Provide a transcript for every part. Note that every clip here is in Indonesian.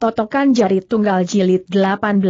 Totokan jari tunggal jilid 18.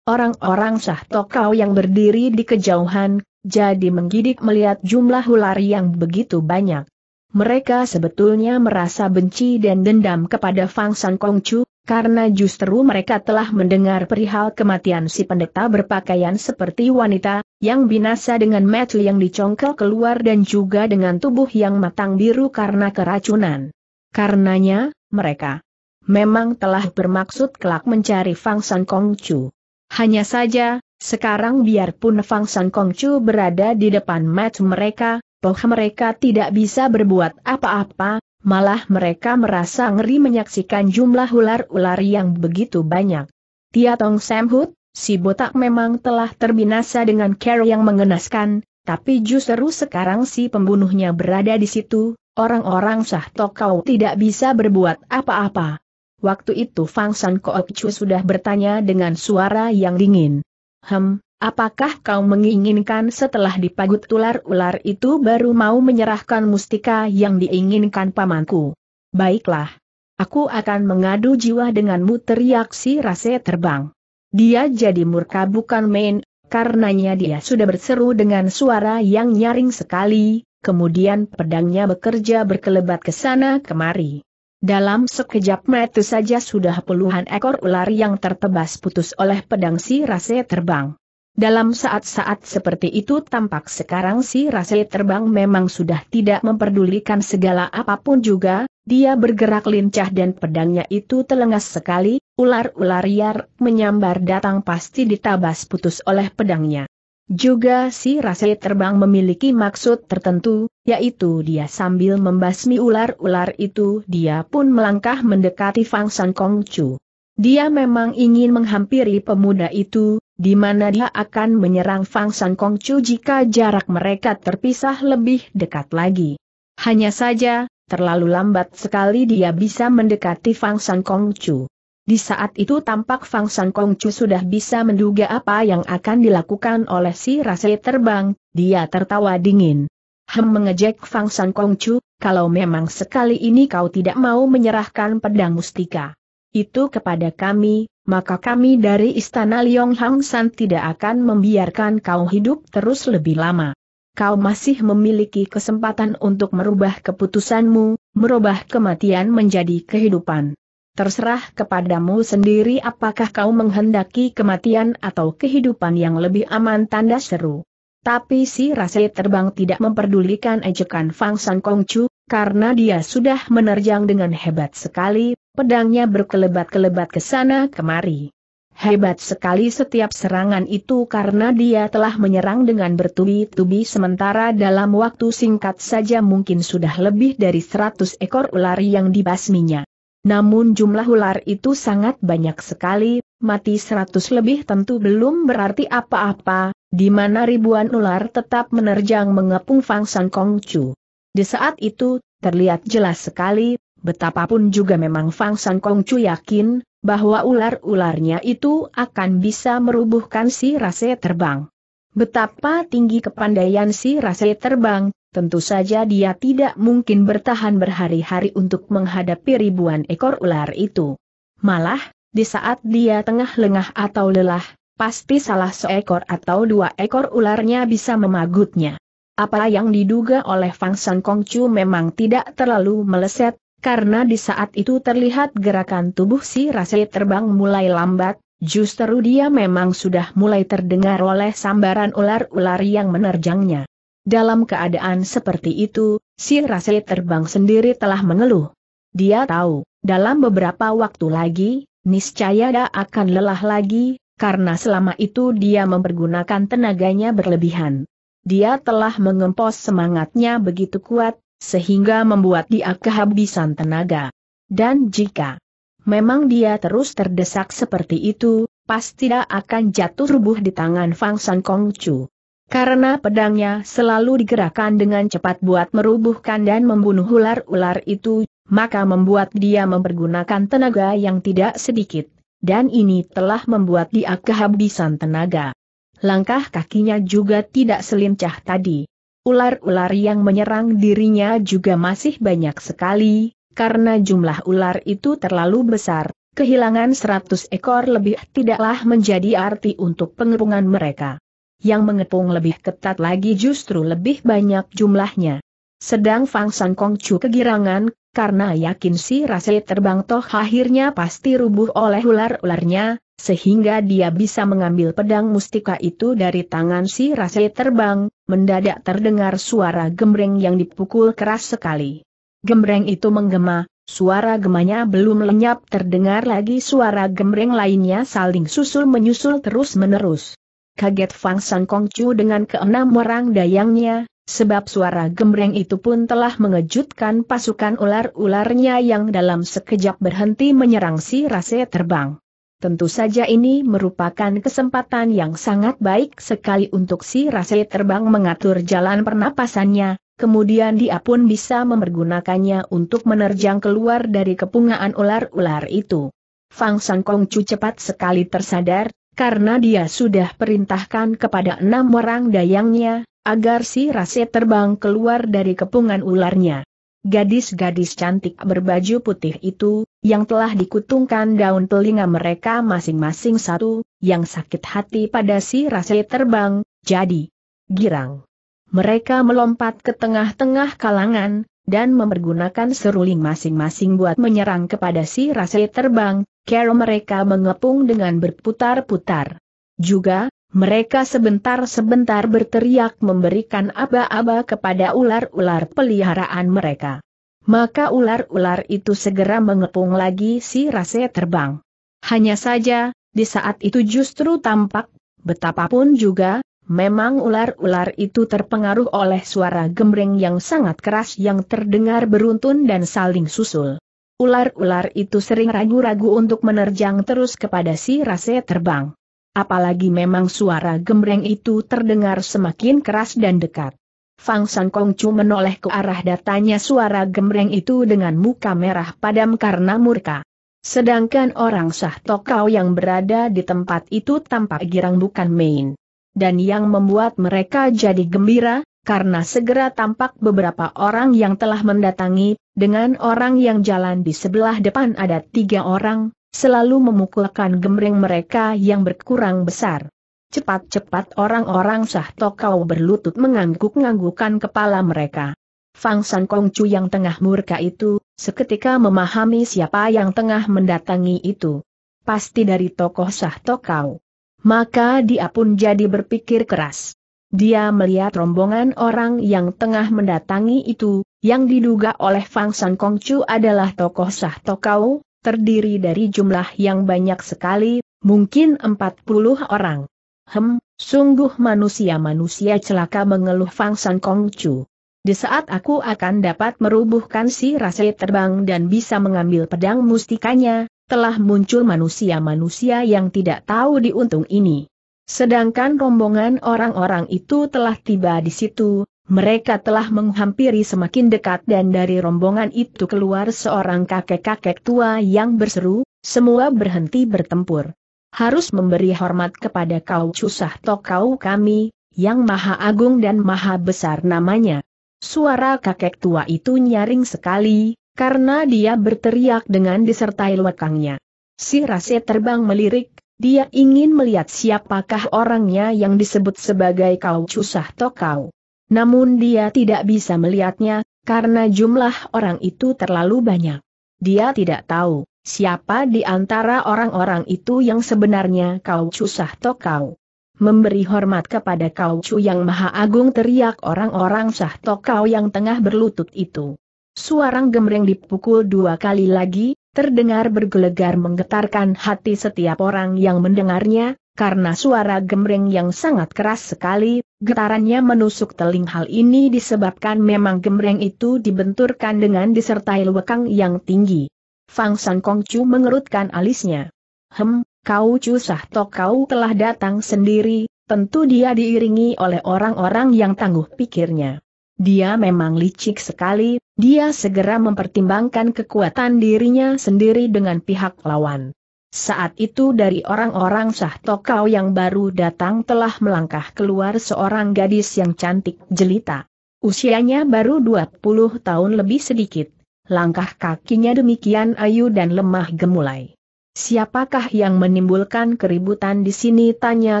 Orang-orang sah tokau yang berdiri di kejauhan, jadi menggidik melihat jumlah ular yang begitu banyak. Mereka sebetulnya merasa benci dan dendam kepada Fang San Kongcu, karena justru mereka telah mendengar perihal kematian si pendeta berpakaian seperti wanita, yang binasa dengan metu yang dicongkel keluar dan juga dengan tubuh yang matang biru karena keracunan. Karenanya, mereka memang telah bermaksud kelak mencari Fang San Kong Chu. Hanya saja, sekarang biarpun Fang San Kong Chu berada di depan match mereka, toh mereka tidak bisa berbuat apa-apa, malah mereka merasa ngeri menyaksikan jumlah ular-ular yang begitu banyak. Tia Tong Sam Hood, si botak memang telah terbinasa dengan care yang mengenaskan, tapi justru sekarang si pembunuhnya berada di situ, orang-orang Sah Tokau tidak bisa berbuat apa-apa. Waktu itu Fang San Kookchu sudah bertanya dengan suara yang dingin. Hem, apakah kau menginginkan setelah dipagut ular-ular itu baru mau menyerahkan mustika yang diinginkan pamanku? Baiklah. Aku akan mengadu jiwa denganmu teriak si Rase terbang. Dia jadi murka bukan main, karenanya dia sudah berseru dengan suara yang nyaring sekali, kemudian pedangnya bekerja berkelebat ke sana kemari. Dalam sekejap mata saja sudah puluhan ekor ular yang tertebas putus oleh pedang si Rase terbang. Dalam saat-saat seperti itu tampak sekarang si Rase terbang memang sudah tidak memperdulikan segala apapun juga, dia bergerak lincah dan pedangnya itu telengas sekali, ular-ular liar menyambar datang pasti ditabas putus oleh pedangnya. Juga si Rase terbang memiliki maksud tertentu, yaitu dia sambil membasmi ular-ular itu dia pun melangkah mendekati Fang San Kong Chu. Dia memang ingin menghampiri pemuda itu, di mana dia akan menyerang Fang San Kong Chu jika jarak mereka terpisah lebih dekat lagi. Hanya saja, terlalu lambat sekali dia bisa mendekati Fang San Kong Chu. Di saat itu tampak Fang San Kong Chu sudah bisa menduga apa yang akan dilakukan oleh si Rase terbang, dia tertawa dingin. Hem mengejek Fang San Kong Chu, kalau memang sekali ini kau tidak mau menyerahkan pedang mustika itu kepada kami, maka kami dari Istana Liong Hang San tidak akan membiarkan kau hidup terus lebih lama. Kau masih memiliki kesempatan untuk merubah keputusanmu, merubah kematian menjadi kehidupan. Terserah kepadamu sendiri apakah kau menghendaki kematian atau kehidupan yang lebih aman tanda seru. Tapi si Rasai terbang tidak memperdulikan ejekan Fang San Kong Chu, karena dia sudah menerjang dengan hebat sekali, pedangnya berkelebat-kelebat ke sana kemari. Hebat sekali setiap serangan itu karena dia telah menyerang dengan bertubi-tubi sementara dalam waktu singkat saja mungkin sudah lebih dari 100 ekor ular yang dibasminya. Namun jumlah ular itu sangat banyak sekali, mati seratus lebih tentu belum berarti apa-apa, di mana ribuan ular tetap menerjang mengepung Fang San Kong Chu. Di saat itu, terlihat jelas sekali, betapapun juga memang Fang San Kong Chu yakin, bahwa ular-ularnya itu akan bisa merubuhkan si rase terbang. Betapa tinggi kepandaian si rase terbang, Tentu saja dia tidak mungkin bertahan berhari-hari untuk menghadapi ribuan ekor ular itu. Malah, di saat dia tengah lengah atau lelah, pasti salah seekor atau dua ekor ularnya bisa memagutnya. Apa yang diduga oleh Fang San Kong Chu memang tidak terlalu meleset, karena di saat itu terlihat gerakan tubuh si Rase terbang mulai lambat, justru dia memang sudah mulai terdengar oleh sambaran ular-ular yang menerjangnya. Dalam keadaan seperti itu, si Rase terbang sendiri telah mengeluh. Dia tahu, dalam beberapa waktu lagi, niscaya dia akan lelah lagi, karena selama itu dia mempergunakan tenaganya berlebihan. Dia telah mengempos semangatnya begitu kuat, sehingga membuat dia kehabisan tenaga. Dan jika memang dia terus terdesak seperti itu, pasti dia akan jatuh rubuh di tangan Fang San Kong Chu. Karena pedangnya selalu digerakkan dengan cepat buat merubuhkan dan membunuh ular-ular itu, maka membuat dia mempergunakan tenaga yang tidak sedikit, dan ini telah membuat dia kehabisan tenaga. Langkah kakinya juga tidak selincah tadi. Ular-ular yang menyerang dirinya juga masih banyak sekali, karena jumlah ular itu terlalu besar, kehilangan 100 ekor lebih tidaklah menjadi arti untuk pengerungan mereka yang mengepung lebih ketat lagi justru lebih banyak jumlahnya. Sedang Fang San Kong Chu kegirangan, karena yakin si rasa terbang toh akhirnya pasti rubuh oleh ular-ularnya, sehingga dia bisa mengambil pedang mustika itu dari tangan si rasa terbang, mendadak terdengar suara gembreng yang dipukul keras sekali. Gembreng itu menggema, suara gemanya belum lenyap terdengar lagi suara gembreng lainnya saling susul menyusul terus-menerus kaget Fang San Kong Chu dengan keenam orang dayangnya, sebab suara gembreng itu pun telah mengejutkan pasukan ular-ularnya yang dalam sekejap berhenti menyerang si rase terbang. Tentu saja ini merupakan kesempatan yang sangat baik sekali untuk si rase terbang mengatur jalan pernapasannya, kemudian dia pun bisa memergunakannya untuk menerjang keluar dari kepungaan ular-ular itu. Fang San Kong Chu cepat sekali tersadar, karena dia sudah perintahkan kepada enam orang dayangnya, agar si Rase terbang keluar dari kepungan ularnya. Gadis-gadis cantik berbaju putih itu, yang telah dikutungkan daun telinga mereka masing-masing satu, yang sakit hati pada si Rase terbang, jadi girang. Mereka melompat ke tengah-tengah kalangan, dan mempergunakan seruling masing-masing buat menyerang kepada si rase terbang, kero mereka mengepung dengan berputar-putar. Juga, mereka sebentar-sebentar berteriak memberikan aba-aba kepada ular-ular peliharaan mereka. Maka ular-ular itu segera mengepung lagi si rase terbang. Hanya saja, di saat itu justru tampak, betapapun juga, Memang ular-ular itu terpengaruh oleh suara gembreng yang sangat keras yang terdengar beruntun dan saling susul. Ular-ular itu sering ragu-ragu untuk menerjang terus kepada si rase terbang. Apalagi memang suara gembreng itu terdengar semakin keras dan dekat. Fang San Kong Chu menoleh ke arah datanya suara gembreng itu dengan muka merah padam karena murka. Sedangkan orang sah tokau yang berada di tempat itu tampak girang bukan main dan yang membuat mereka jadi gembira, karena segera tampak beberapa orang yang telah mendatangi, dengan orang yang jalan di sebelah depan ada tiga orang, selalu memukulkan gemreng mereka yang berkurang besar. Cepat-cepat orang-orang sah tokau berlutut mengangguk nganggukan kepala mereka. Fang San Kong Chu yang tengah murka itu, seketika memahami siapa yang tengah mendatangi itu. Pasti dari tokoh sah tokau maka dia pun jadi berpikir keras. Dia melihat rombongan orang yang tengah mendatangi itu, yang diduga oleh Fang San Kong Chu adalah tokoh sah tokau, terdiri dari jumlah yang banyak sekali, mungkin 40 orang. Hem, sungguh manusia-manusia celaka mengeluh Fang San Kong Chu. Di saat aku akan dapat merubuhkan si Rase terbang dan bisa mengambil pedang mustikanya, telah muncul manusia-manusia yang tidak tahu diuntung ini. Sedangkan rombongan orang-orang itu telah tiba di situ, mereka telah menghampiri semakin dekat dan dari rombongan itu keluar seorang kakek-kakek tua yang berseru, semua berhenti bertempur. Harus memberi hormat kepada kau cusah tokau kami, yang maha agung dan maha besar namanya. Suara kakek tua itu nyaring sekali, karena dia berteriak dengan disertai lekangnya. Si Rase terbang melirik, dia ingin melihat siapakah orangnya yang disebut sebagai kau cusah tokau. Namun dia tidak bisa melihatnya, karena jumlah orang itu terlalu banyak. Dia tidak tahu, siapa di antara orang-orang itu yang sebenarnya kau cusah tokau. Memberi hormat kepada kau cu yang maha agung teriak orang-orang sah tokau yang tengah berlutut itu suara gemreng dipukul dua kali lagi, terdengar bergelegar menggetarkan hati setiap orang yang mendengarnya, karena suara gemreng yang sangat keras sekali, getarannya menusuk teling hal ini disebabkan memang gemreng itu dibenturkan dengan disertai lekang yang tinggi. Fang San Kong Chu mengerutkan alisnya. Hem, kau Chu Sah Tok kau telah datang sendiri, tentu dia diiringi oleh orang-orang yang tangguh pikirnya. Dia memang licik sekali, dia segera mempertimbangkan kekuatan dirinya sendiri dengan pihak lawan. Saat itu dari orang-orang sah tokau yang baru datang telah melangkah keluar seorang gadis yang cantik jelita. Usianya baru 20 tahun lebih sedikit. Langkah kakinya demikian ayu dan lemah gemulai. Siapakah yang menimbulkan keributan di sini tanya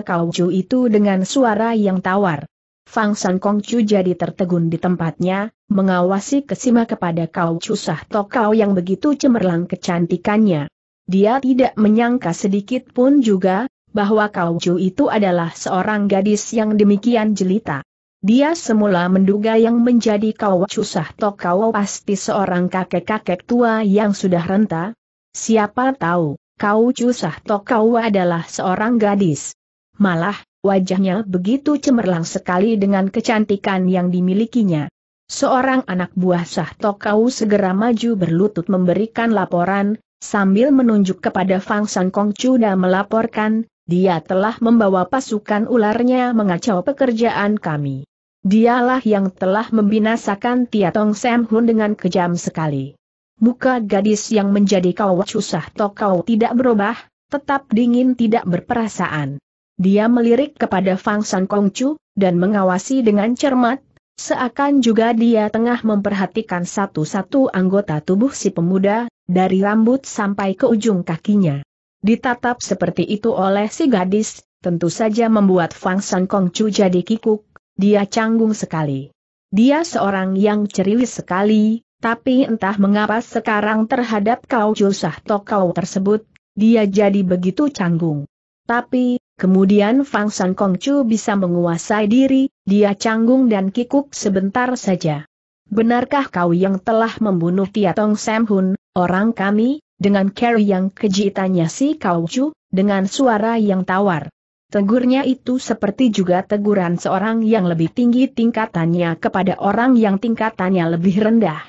Kauju itu dengan suara yang tawar. Fang San Kong Chu jadi tertegun di tempatnya, mengawasi kesima kepada Kau Chu Sah Tokau yang begitu cemerlang kecantikannya. Dia tidak menyangka sedikit pun juga, bahwa Kau Chu itu adalah seorang gadis yang demikian jelita. Dia semula menduga yang menjadi Kau Chu Sah Tokau pasti seorang kakek-kakek tua yang sudah renta. Siapa tahu, Kau Chu Sah Tokau adalah seorang gadis. Malah, Wajahnya begitu cemerlang sekali dengan kecantikan yang dimilikinya. Seorang anak buah Sah Tokau segera maju berlutut memberikan laporan, sambil menunjuk kepada Fang San Kong dan melaporkan, dia telah membawa pasukan ularnya mengacau pekerjaan kami. Dialah yang telah membinasakan Tong Sam Hun dengan kejam sekali. Muka gadis yang menjadi kawat susah Tokau tidak berubah, tetap dingin tidak berperasaan. Dia melirik kepada Fang San Kongcu, dan mengawasi dengan cermat, seakan juga dia tengah memperhatikan satu-satu anggota tubuh si pemuda, dari rambut sampai ke ujung kakinya. Ditatap seperti itu oleh si gadis, tentu saja membuat Fang San Kongcu jadi kikuk, dia canggung sekali. Dia seorang yang ceriwis sekali, tapi entah mengapa sekarang terhadap kau Julsah Tokau tersebut, dia jadi begitu canggung. Tapi, Kemudian Fang San Kong Chu bisa menguasai diri, dia canggung dan kikuk sebentar saja. Benarkah kau yang telah membunuh Tiatong Sam Hun, orang kami, dengan carry yang keji si Kau Chu, dengan suara yang tawar. Tegurnya itu seperti juga teguran seorang yang lebih tinggi tingkatannya kepada orang yang tingkatannya lebih rendah.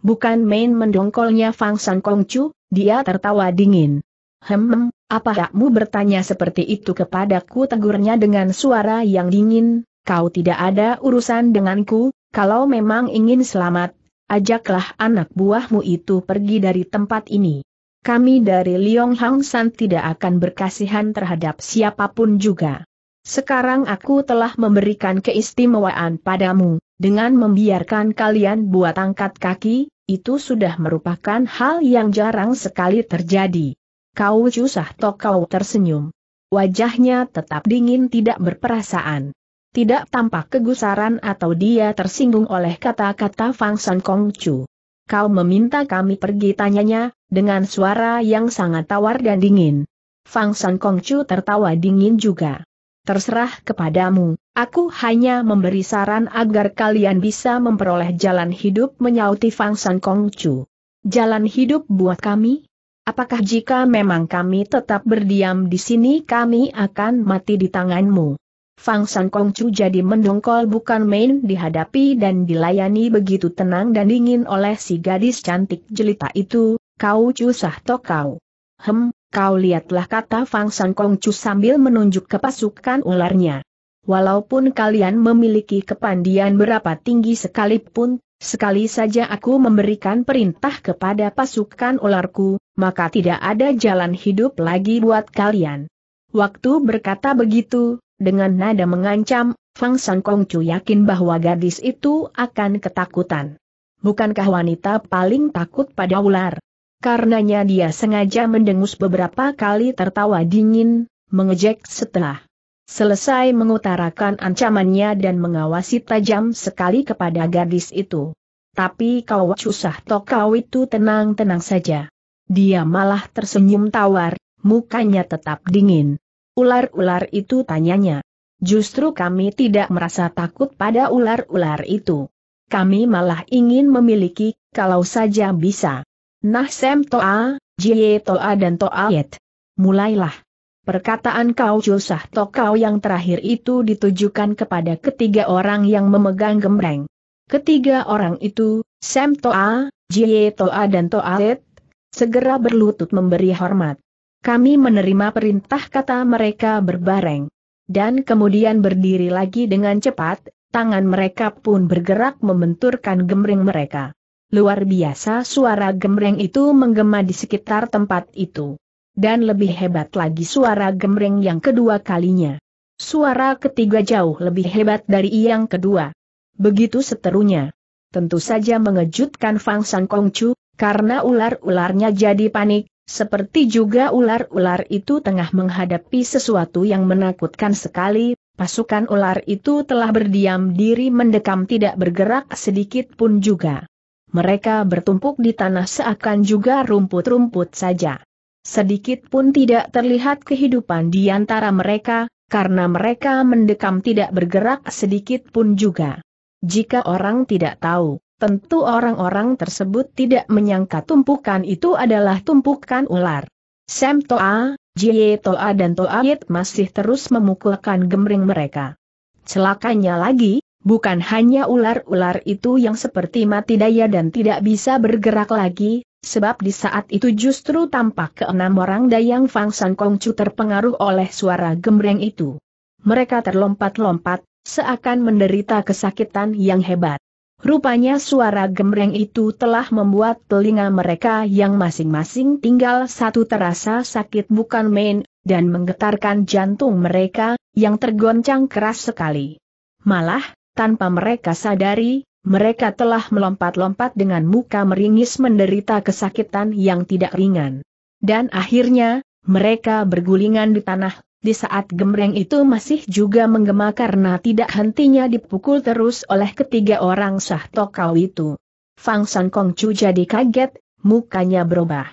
Bukan main mendongkolnya Fang San Kong Chu, dia tertawa dingin. Hem, apa hakmu bertanya seperti itu kepadaku tegurnya dengan suara yang dingin, kau tidak ada urusan denganku, kalau memang ingin selamat, ajaklah anak buahmu itu pergi dari tempat ini. Kami dari Liong Hang San tidak akan berkasihan terhadap siapapun juga. Sekarang aku telah memberikan keistimewaan padamu, dengan membiarkan kalian buat angkat kaki, itu sudah merupakan hal yang jarang sekali terjadi. Kau susah toh kau tersenyum. Wajahnya tetap dingin tidak berperasaan. Tidak tampak kegusaran atau dia tersinggung oleh kata-kata Fang San Kong Chu. Kau meminta kami pergi tanyanya, dengan suara yang sangat tawar dan dingin. Fang San Kong Chu tertawa dingin juga. Terserah kepadamu, aku hanya memberi saran agar kalian bisa memperoleh jalan hidup menyauti Fang San Kong Chu. Jalan hidup buat kami? Apakah jika memang kami tetap berdiam di sini kami akan mati di tanganmu? Fang San Kong Chu jadi mendongkol bukan main dihadapi dan dilayani begitu tenang dan dingin oleh si gadis cantik jelita itu, kau cusah to kau. Hem, kau lihatlah kata Fang San Kong Chu sambil menunjuk ke pasukan ularnya. Walaupun kalian memiliki kepandian berapa tinggi sekalipun, Sekali saja aku memberikan perintah kepada pasukan ularku, maka tidak ada jalan hidup lagi buat kalian. Waktu berkata begitu, dengan nada mengancam, Fang San Kongcu yakin bahwa gadis itu akan ketakutan. Bukankah wanita paling takut pada ular? Karenanya dia sengaja mendengus beberapa kali tertawa dingin, mengejek setelah selesai mengutarakan ancamannya dan mengawasi tajam sekali kepada gadis itu. Tapi kau susah kau itu tenang-tenang saja. Dia malah tersenyum tawar, mukanya tetap dingin. Ular-ular itu tanyanya. Justru kami tidak merasa takut pada ular-ular itu. Kami malah ingin memiliki, kalau saja bisa. Nah Sem Toa, Jie Toa dan Toa Yet. Mulailah. Perkataan kau to Tokau yang terakhir itu ditujukan kepada ketiga orang yang memegang gembreng. Ketiga orang itu, Sem Toa, Jie Toa dan Toa Yet segera berlutut memberi hormat. Kami menerima perintah kata mereka berbareng. Dan kemudian berdiri lagi dengan cepat, tangan mereka pun bergerak membenturkan gemreng mereka. Luar biasa suara gemreng itu menggema di sekitar tempat itu. Dan lebih hebat lagi suara gemreng yang kedua kalinya. Suara ketiga jauh lebih hebat dari yang kedua. Begitu seterunya. Tentu saja mengejutkan Fang San Chu. Karena ular-ularnya jadi panik, seperti juga ular-ular itu tengah menghadapi sesuatu yang menakutkan sekali, pasukan ular itu telah berdiam diri mendekam tidak bergerak sedikit pun juga. Mereka bertumpuk di tanah seakan juga rumput-rumput saja. Sedikit pun tidak terlihat kehidupan di antara mereka, karena mereka mendekam tidak bergerak sedikit pun juga. Jika orang tidak tahu Tentu orang-orang tersebut tidak menyangka tumpukan itu adalah tumpukan ular. Sam Toa, Jie Toa dan Toa Yit masih terus memukulkan gemring mereka. Celakanya lagi, bukan hanya ular-ular itu yang seperti mati daya dan tidak bisa bergerak lagi, sebab di saat itu justru tampak keenam orang Dayang Fang San Kong Kongcu terpengaruh oleh suara gemreng itu. Mereka terlompat-lompat, seakan menderita kesakitan yang hebat. Rupanya suara gemreng itu telah membuat telinga mereka yang masing-masing tinggal satu terasa sakit bukan main, dan menggetarkan jantung mereka, yang tergoncang keras sekali. Malah, tanpa mereka sadari, mereka telah melompat-lompat dengan muka meringis menderita kesakitan yang tidak ringan. Dan akhirnya, mereka bergulingan di tanah di saat gemreng itu masih juga menggema karena tidak hentinya dipukul terus oleh ketiga orang sah tokau itu. Fang San Kong Chu jadi kaget, mukanya berubah.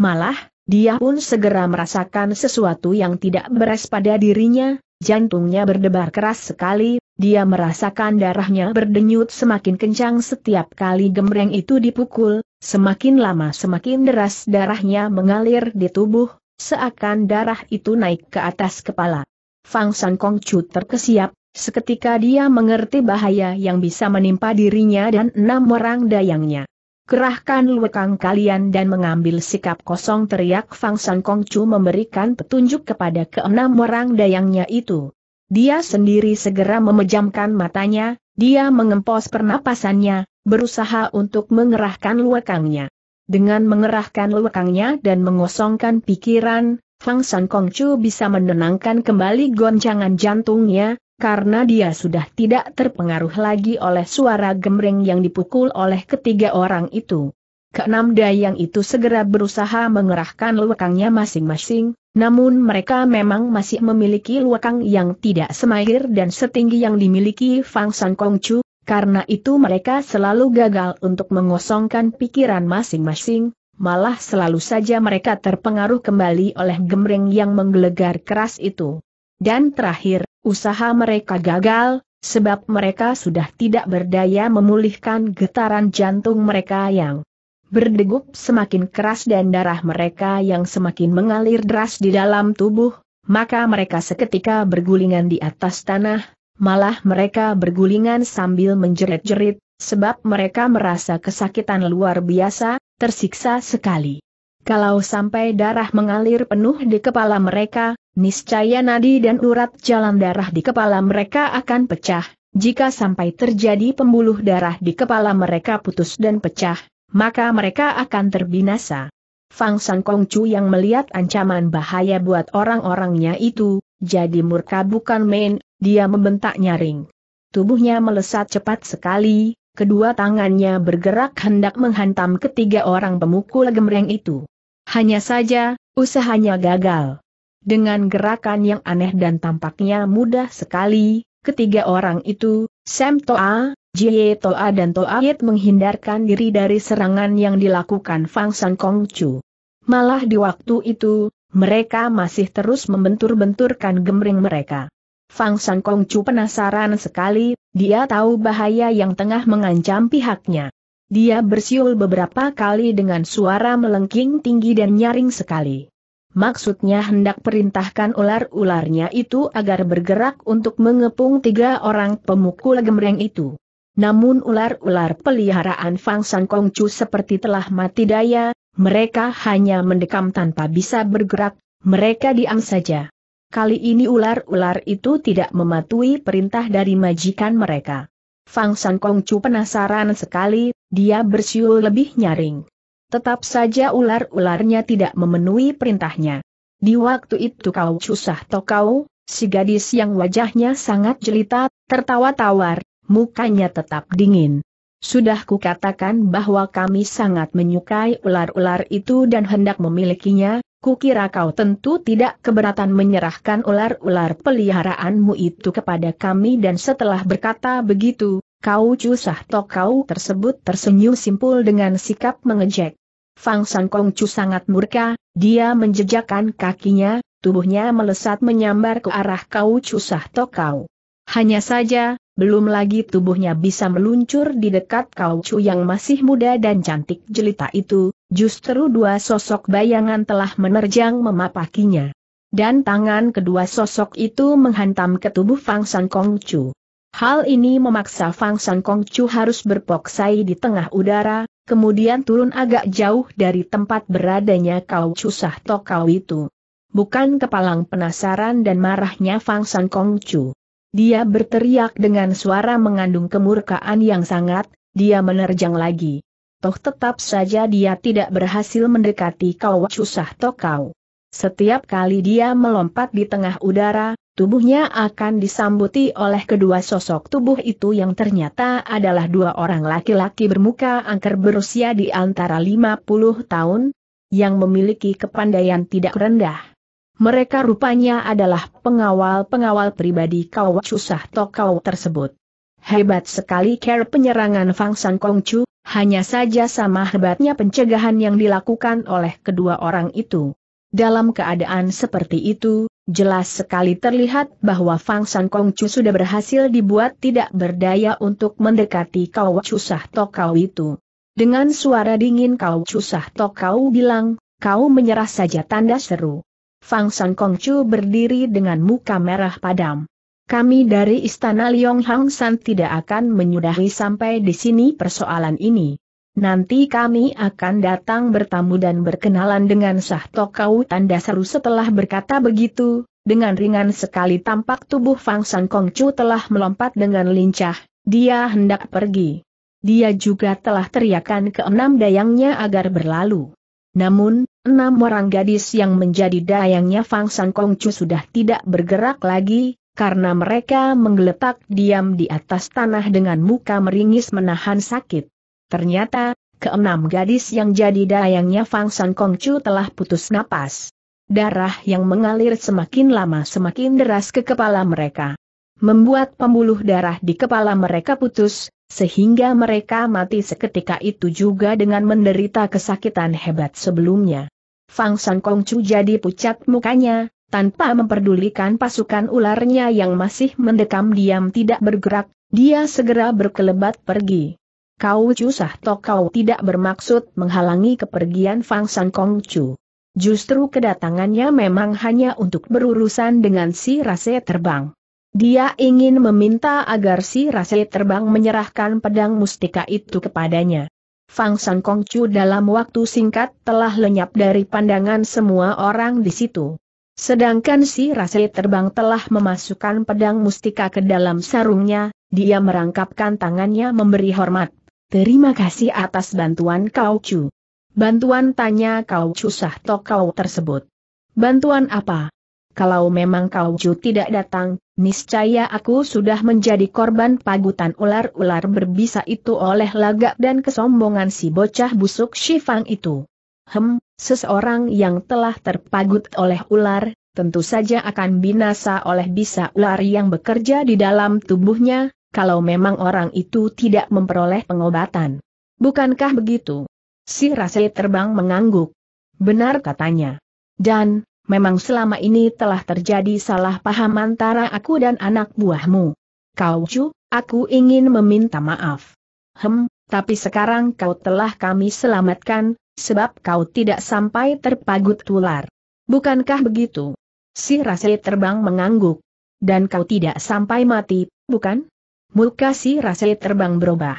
Malah, dia pun segera merasakan sesuatu yang tidak beres pada dirinya, jantungnya berdebar keras sekali, dia merasakan darahnya berdenyut semakin kencang setiap kali gemreng itu dipukul, semakin lama semakin deras darahnya mengalir di tubuh, seakan darah itu naik ke atas kepala. Fang San Kong Chu terkesiap, seketika dia mengerti bahaya yang bisa menimpa dirinya dan enam orang dayangnya. Kerahkan lekang kalian dan mengambil sikap kosong teriak Fang San Kong Chu memberikan petunjuk kepada keenam orang dayangnya itu. Dia sendiri segera memejamkan matanya, dia mengempos pernapasannya, berusaha untuk mengerahkan lekangnya. Dengan mengerahkan lekangnya dan mengosongkan pikiran, Fang San Chu bisa menenangkan kembali goncangan jantungnya, karena dia sudah tidak terpengaruh lagi oleh suara gemreng yang dipukul oleh ketiga orang itu. Keenam dayang itu segera berusaha mengerahkan lekangnya masing-masing, namun mereka memang masih memiliki lekang yang tidak semahir dan setinggi yang dimiliki Fang San Chu. Karena itu mereka selalu gagal untuk mengosongkan pikiran masing-masing, malah selalu saja mereka terpengaruh kembali oleh gemreng yang menggelegar keras itu. Dan terakhir, usaha mereka gagal, sebab mereka sudah tidak berdaya memulihkan getaran jantung mereka yang berdegup semakin keras dan darah mereka yang semakin mengalir deras di dalam tubuh, maka mereka seketika bergulingan di atas tanah, malah mereka bergulingan sambil menjerit-jerit, sebab mereka merasa kesakitan luar biasa, tersiksa sekali. Kalau sampai darah mengalir penuh di kepala mereka, niscaya nadi dan urat jalan darah di kepala mereka akan pecah. Jika sampai terjadi pembuluh darah di kepala mereka putus dan pecah, maka mereka akan terbinasa. Fang San Kong Chu yang melihat ancaman bahaya buat orang-orangnya itu, jadi murka bukan main, dia membentak nyaring. Tubuhnya melesat cepat sekali, kedua tangannya bergerak hendak menghantam ketiga orang pemukul gemreng itu. Hanya saja, usahanya gagal. Dengan gerakan yang aneh dan tampaknya mudah sekali, ketiga orang itu, Sam Toa, Jie Toa dan Toa Yit menghindarkan diri dari serangan yang dilakukan Fang San Kong Chu. Malah di waktu itu, mereka masih terus membentur-benturkan gemring mereka. Fang San Kong Chu penasaran sekali, dia tahu bahaya yang tengah mengancam pihaknya. Dia bersiul beberapa kali dengan suara melengking tinggi dan nyaring sekali. Maksudnya hendak perintahkan ular-ularnya itu agar bergerak untuk mengepung tiga orang pemukul gemreng itu. Namun ular-ular peliharaan Fang San Kong Chu seperti telah mati daya, mereka hanya mendekam tanpa bisa bergerak, mereka diam saja. Kali ini ular-ular itu tidak mematuhi perintah dari majikan mereka. Fang San Kong Kongcu penasaran sekali, dia bersiul lebih nyaring. Tetap saja ular-ularnya tidak memenuhi perintahnya. Di waktu itu kau susah kau. si gadis yang wajahnya sangat jelita, tertawa tawar, mukanya tetap dingin. Sudah kukatakan bahwa kami sangat menyukai ular-ular itu dan hendak memilikinya, kukira kau tentu tidak keberatan menyerahkan ular-ular peliharaanmu itu kepada kami dan setelah berkata begitu, kau cusah tok kau tersebut tersenyum simpul dengan sikap mengejek. Fang San Kong Chu sangat murka, dia menjejakkan kakinya, tubuhnya melesat menyambar ke arah kau cusah tok kau. Hanya saja, belum lagi tubuhnya bisa meluncur di dekat Kau Chu yang masih muda dan cantik jelita itu, justru dua sosok bayangan telah menerjang memapakinya. Dan tangan kedua sosok itu menghantam ke tubuh Fang San Kong Chu. Hal ini memaksa Fang San Kong Chu harus berpoksai di tengah udara, kemudian turun agak jauh dari tempat beradanya Kau Chu Sah Tokau itu. Bukan kepalang penasaran dan marahnya Fang San Kong Chu. Dia berteriak dengan suara mengandung kemurkaan yang sangat, dia menerjang lagi. Toh tetap saja dia tidak berhasil mendekati kau susah toh kau. Setiap kali dia melompat di tengah udara, tubuhnya akan disambuti oleh kedua sosok tubuh itu yang ternyata adalah dua orang laki-laki bermuka angker berusia di antara 50 tahun, yang memiliki kepandaian tidak rendah. Mereka rupanya adalah pengawal-pengawal pribadi Kau Susah Tokau tersebut. Hebat sekali care penyerangan Fang San Kong Chu, hanya saja sama hebatnya pencegahan yang dilakukan oleh kedua orang itu. Dalam keadaan seperti itu, jelas sekali terlihat bahwa Fang San Kong Chu sudah berhasil dibuat tidak berdaya untuk mendekati Kau Cusah Tokau itu. Dengan suara dingin Kau Cusah Tokau bilang, kau menyerah saja tanda seru. Fang San Kong Chu berdiri dengan muka merah padam. Kami dari Istana Liong Hang San tidak akan menyudahi sampai di sini persoalan ini. Nanti kami akan datang bertamu dan berkenalan dengan Sah Tokau tanda seru setelah berkata begitu, dengan ringan sekali tampak tubuh Fang San Kong Chu telah melompat dengan lincah, dia hendak pergi. Dia juga telah teriakan enam dayangnya agar berlalu. Namun, enam orang gadis yang menjadi dayangnya Fang San Kongcu sudah tidak bergerak lagi, karena mereka menggeletak diam di atas tanah dengan muka meringis menahan sakit. Ternyata, keenam gadis yang jadi dayangnya Fang San Kongcu telah putus napas. Darah yang mengalir semakin lama semakin deras ke kepala mereka. Membuat pembuluh darah di kepala mereka putus, sehingga mereka mati seketika itu juga dengan menderita kesakitan hebat sebelumnya. Fang San Kong Chu jadi pucat mukanya, tanpa memperdulikan pasukan ularnya yang masih mendekam diam tidak bergerak, dia segera berkelebat pergi. Kau Chu Sah Kau tidak bermaksud menghalangi kepergian Fang San Kong Chu. Justru kedatangannya memang hanya untuk berurusan dengan si rase terbang. Dia ingin meminta agar si Rase terbang menyerahkan pedang mustika itu kepadanya. Fang San Kong Chu dalam waktu singkat telah lenyap dari pandangan semua orang di situ. Sedangkan si Rase terbang telah memasukkan pedang mustika ke dalam sarungnya, dia merangkapkan tangannya memberi hormat. Terima kasih atas bantuan Kau Chu. Bantuan tanya Kau Chu Sah Kau tersebut. Bantuan apa? kalau memang kau Ju tidak datang, niscaya aku sudah menjadi korban pagutan ular-ular berbisa itu oleh lagak dan kesombongan si bocah busuk Shifang itu. Hem, seseorang yang telah terpagut oleh ular, tentu saja akan binasa oleh bisa ular yang bekerja di dalam tubuhnya, kalau memang orang itu tidak memperoleh pengobatan. Bukankah begitu? Si Rasai terbang mengangguk. Benar katanya. Dan, memang selama ini telah terjadi salah paham antara aku dan anak buahmu. Kau cu, aku ingin meminta maaf. Hem, tapi sekarang kau telah kami selamatkan, sebab kau tidak sampai terpagut tular. Bukankah begitu? Si Rasli terbang mengangguk. Dan kau tidak sampai mati, bukan? Muka si Rasli terbang berubah.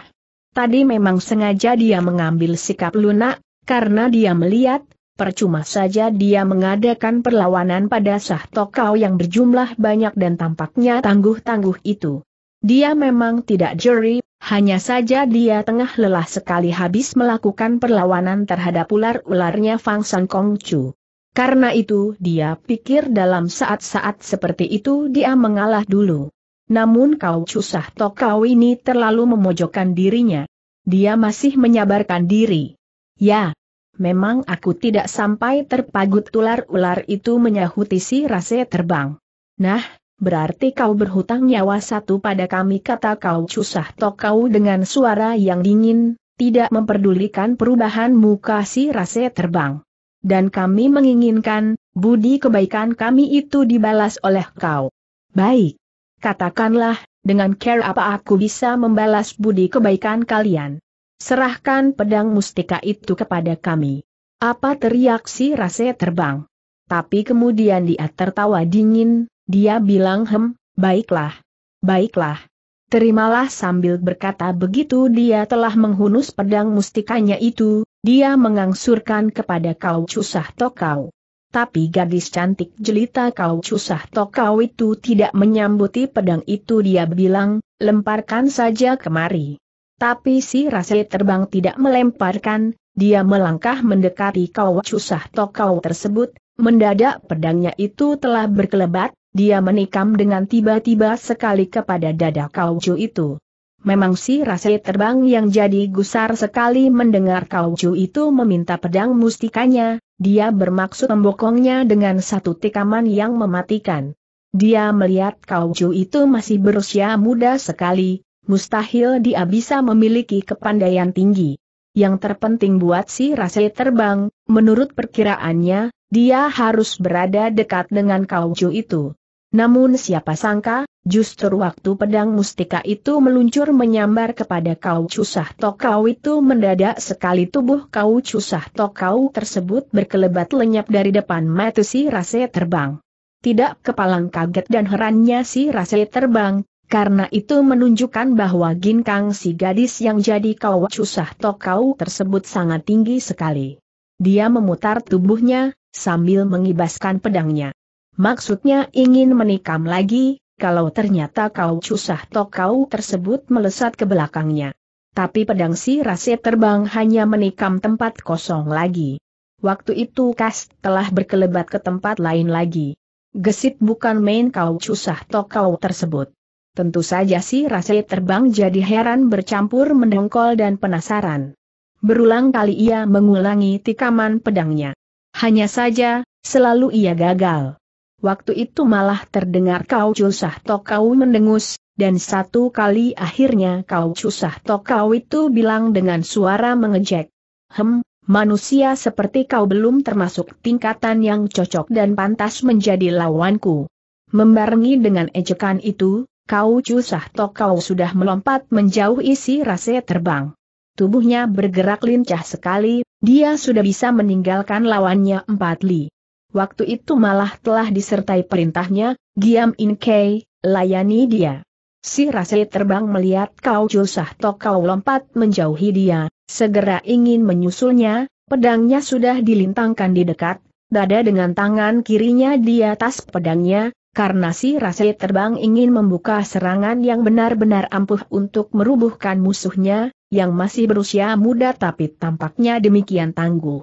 Tadi memang sengaja dia mengambil sikap lunak, karena dia melihat, Percuma saja dia mengadakan perlawanan pada sah tokau yang berjumlah banyak dan tampaknya tangguh-tangguh itu. Dia memang tidak juri, hanya saja dia tengah lelah sekali habis melakukan perlawanan terhadap ular-ularnya Fang San Kong Chu. Karena itu dia pikir dalam saat-saat seperti itu dia mengalah dulu. Namun kau susah tokau ini terlalu memojokkan dirinya. Dia masih menyabarkan diri. Ya, memang aku tidak sampai terpagut ular-ular itu menyahuti si rase terbang. Nah, berarti kau berhutang nyawa satu pada kami kata kau susah tok kau dengan suara yang dingin, tidak memperdulikan perubahan muka si rase terbang. Dan kami menginginkan, budi kebaikan kami itu dibalas oleh kau. Baik. Katakanlah, dengan care apa aku bisa membalas budi kebaikan kalian. Serahkan pedang mustika itu kepada kami. Apa teriak si Rase terbang? Tapi kemudian dia tertawa dingin, dia bilang hem, baiklah, baiklah. Terimalah sambil berkata begitu dia telah menghunus pedang mustikanya itu, dia mengangsurkan kepada kau cusah tokau. Tapi gadis cantik jelita kau cusah tokau itu tidak menyambuti pedang itu dia bilang, lemparkan saja kemari. Tapi si Rase terbang tidak melemparkan, dia melangkah mendekati kau susah tokau tersebut, mendadak pedangnya itu telah berkelebat, dia menikam dengan tiba-tiba sekali kepada dada kau kaucu itu. Memang si Rase terbang yang jadi gusar sekali mendengar kau kaucu itu meminta pedang mustikanya, dia bermaksud membokongnya dengan satu tikaman yang mematikan. Dia melihat kau kaucu itu masih berusia muda sekali, mustahil dia bisa memiliki kepandaian tinggi. Yang terpenting buat si Rase terbang, menurut perkiraannya, dia harus berada dekat dengan kauju itu. Namun siapa sangka, justru waktu pedang mustika itu meluncur menyambar kepada kau cusah tokau itu mendadak sekali tubuh kau cusah tokau tersebut berkelebat lenyap dari depan mata si rase terbang. Tidak kepalang kaget dan herannya si rase terbang, karena itu menunjukkan bahwa ginkang si gadis yang jadi kau susah tokau tersebut sangat tinggi sekali. Dia memutar tubuhnya, sambil mengibaskan pedangnya. Maksudnya ingin menikam lagi, kalau ternyata kau susah tokau tersebut melesat ke belakangnya. Tapi pedang si rase terbang hanya menikam tempat kosong lagi. Waktu itu Kas telah berkelebat ke tempat lain lagi. Gesit bukan main kau susah tokau tersebut. Tentu saja si Rasai terbang jadi heran bercampur mendongkol dan penasaran. Berulang kali ia mengulangi tikaman pedangnya. Hanya saja, selalu ia gagal. Waktu itu malah terdengar kau cusah tokau mendengus, dan satu kali akhirnya kau cusah tokau itu bilang dengan suara mengejek. Hem, manusia seperti kau belum termasuk tingkatan yang cocok dan pantas menjadi lawanku. Membarengi dengan ejekan itu, kau cusah tok kau sudah melompat menjauh isi rase terbang. Tubuhnya bergerak lincah sekali, dia sudah bisa meninggalkan lawannya empat li. Waktu itu malah telah disertai perintahnya, Giam In Kei, layani dia. Si Rase terbang melihat Kau Chul Sahto Kau lompat menjauhi dia, segera ingin menyusulnya, pedangnya sudah dilintangkan di dekat, dada dengan tangan kirinya di atas pedangnya, karena si Rase terbang ingin membuka serangan yang benar-benar ampuh untuk merubuhkan musuhnya, yang masih berusia muda tapi tampaknya demikian tangguh.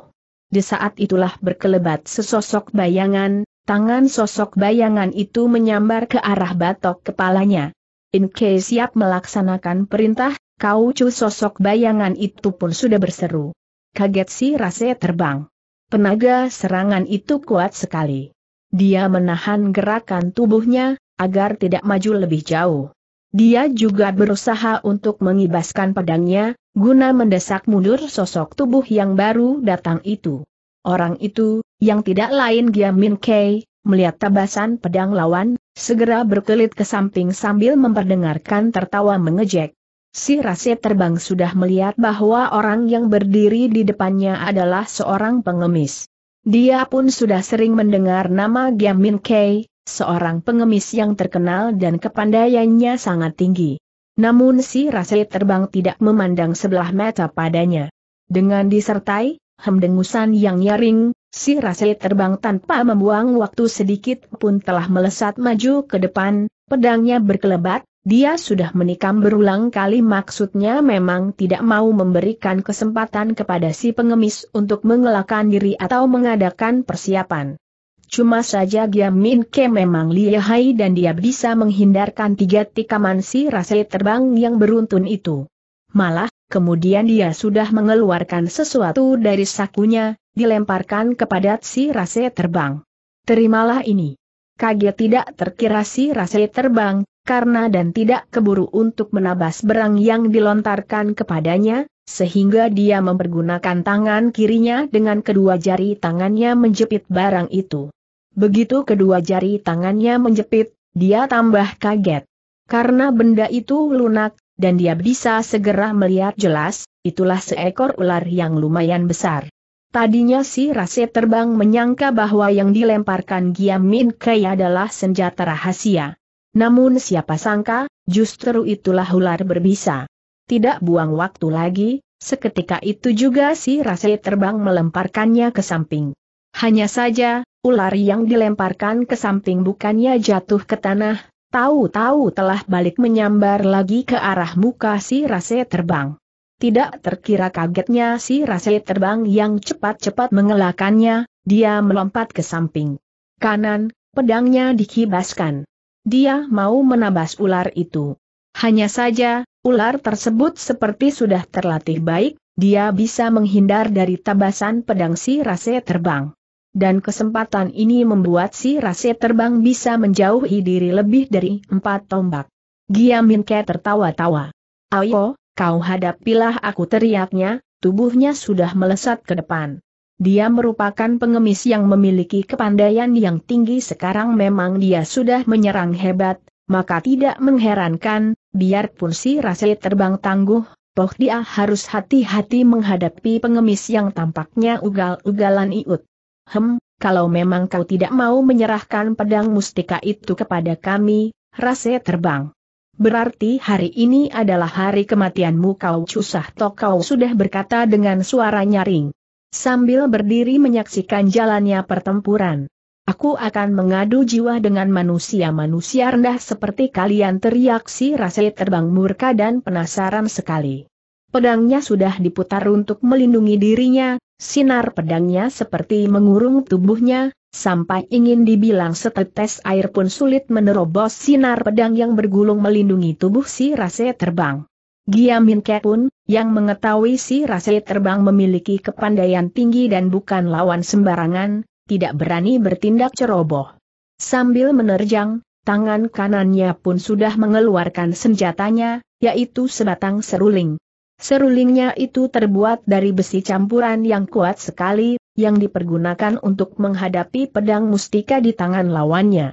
Di saat itulah berkelebat sesosok bayangan, tangan sosok bayangan itu menyambar ke arah batok kepalanya. Inke siap melaksanakan perintah, kau cu sosok bayangan itu pun sudah berseru. Kaget si Rase terbang. Penaga serangan itu kuat sekali. Dia menahan gerakan tubuhnya, agar tidak maju lebih jauh. Dia juga berusaha untuk mengibaskan pedangnya, guna mendesak mundur sosok tubuh yang baru datang itu. Orang itu, yang tidak lain Gia Min Kei, melihat tabasan pedang lawan, segera berkelit ke samping sambil memperdengarkan tertawa mengejek. Si Rase terbang sudah melihat bahwa orang yang berdiri di depannya adalah seorang pengemis. Dia pun sudah sering mendengar nama Giamin Kei, seorang pengemis yang terkenal dan kepandaiannya sangat tinggi. Namun si Rasai terbang tidak memandang sebelah mata padanya. Dengan disertai, hemdengusan yang nyaring, si Rasai terbang tanpa membuang waktu sedikit pun telah melesat maju ke depan, pedangnya berkelebat, dia sudah menikam berulang kali maksudnya memang tidak mau memberikan kesempatan kepada si pengemis untuk mengelakkan diri atau mengadakan persiapan. Cuma saja Min Ke memang lihai dan dia bisa menghindarkan tiga tikaman si rase terbang yang beruntun itu. Malah, kemudian dia sudah mengeluarkan sesuatu dari sakunya, dilemparkan kepada si rase terbang. Terimalah ini. Kaget tidak terkira si rase terbang, karena dan tidak keburu untuk menabas berang yang dilontarkan kepadanya, sehingga dia mempergunakan tangan kirinya dengan kedua jari tangannya menjepit barang itu. Begitu kedua jari tangannya menjepit, dia tambah kaget. Karena benda itu lunak, dan dia bisa segera melihat jelas, itulah seekor ular yang lumayan besar. Tadinya si Rase terbang menyangka bahwa yang dilemparkan Giamin Kei adalah senjata rahasia. Namun siapa sangka, justru itulah ular berbisa. Tidak buang waktu lagi, seketika itu juga si Rase terbang melemparkannya ke samping. Hanya saja, ular yang dilemparkan ke samping bukannya jatuh ke tanah, tahu-tahu telah balik menyambar lagi ke arah muka si Rase terbang. Tidak terkira kagetnya si Rase terbang yang cepat-cepat mengelakannya, dia melompat ke samping. Kanan, pedangnya dikibaskan dia mau menabas ular itu. Hanya saja, ular tersebut seperti sudah terlatih baik, dia bisa menghindar dari tabasan pedang si Rase terbang. Dan kesempatan ini membuat si Rase terbang bisa menjauhi diri lebih dari empat tombak. Giaminke tertawa-tawa. Ayo, kau hadapilah aku teriaknya, tubuhnya sudah melesat ke depan. Dia merupakan pengemis yang memiliki kepandaian yang tinggi sekarang memang dia sudah menyerang hebat, maka tidak mengherankan, biarpun si Rasid terbang tangguh, toh dia harus hati-hati menghadapi pengemis yang tampaknya ugal-ugalan iut. Hem, kalau memang kau tidak mau menyerahkan pedang mustika itu kepada kami, Rase terbang. Berarti hari ini adalah hari kematianmu kau susah toh kau sudah berkata dengan suara nyaring sambil berdiri menyaksikan jalannya pertempuran. Aku akan mengadu jiwa dengan manusia-manusia rendah seperti kalian teriak si Rase terbang murka dan penasaran sekali. Pedangnya sudah diputar untuk melindungi dirinya, sinar pedangnya seperti mengurung tubuhnya, sampai ingin dibilang setetes air pun sulit menerobos sinar pedang yang bergulung melindungi tubuh si Rase terbang. Giamin Giaminke pun, yang mengetahui si Rasai terbang memiliki kepandaian tinggi dan bukan lawan sembarangan, tidak berani bertindak ceroboh. Sambil menerjang, tangan kanannya pun sudah mengeluarkan senjatanya, yaitu sebatang seruling. Serulingnya itu terbuat dari besi campuran yang kuat sekali, yang dipergunakan untuk menghadapi pedang mustika di tangan lawannya.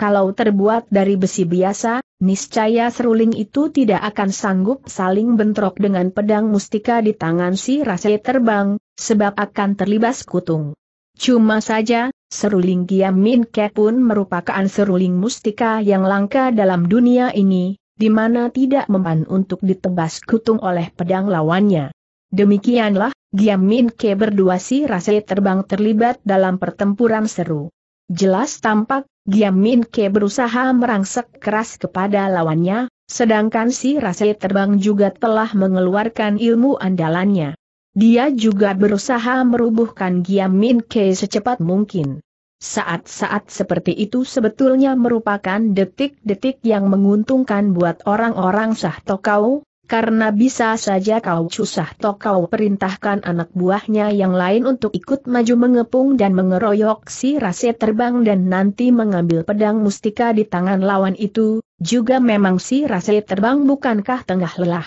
Kalau terbuat dari besi biasa, niscaya seruling itu tidak akan sanggup saling bentrok dengan pedang mustika di tangan si Rase terbang, sebab akan terlibas kutung. Cuma saja, seruling Giam Min Ke pun merupakan seruling mustika yang langka dalam dunia ini, di mana tidak mempan untuk ditebas kutung oleh pedang lawannya. Demikianlah, Giam Min Ke berdua si Rase terbang terlibat dalam pertempuran seru. Jelas tampak, Giam Min Ke berusaha merangsek keras kepada lawannya, sedangkan si Rase terbang juga telah mengeluarkan ilmu andalannya. Dia juga berusaha merubuhkan Giam Min Ke secepat mungkin. Saat-saat seperti itu sebetulnya merupakan detik-detik yang menguntungkan buat orang-orang Sah Tokau, karena bisa saja kau susah toh kau perintahkan anak buahnya yang lain untuk ikut maju mengepung dan mengeroyok si rase terbang dan nanti mengambil pedang mustika di tangan lawan itu, juga memang si rase terbang bukankah tengah lelah.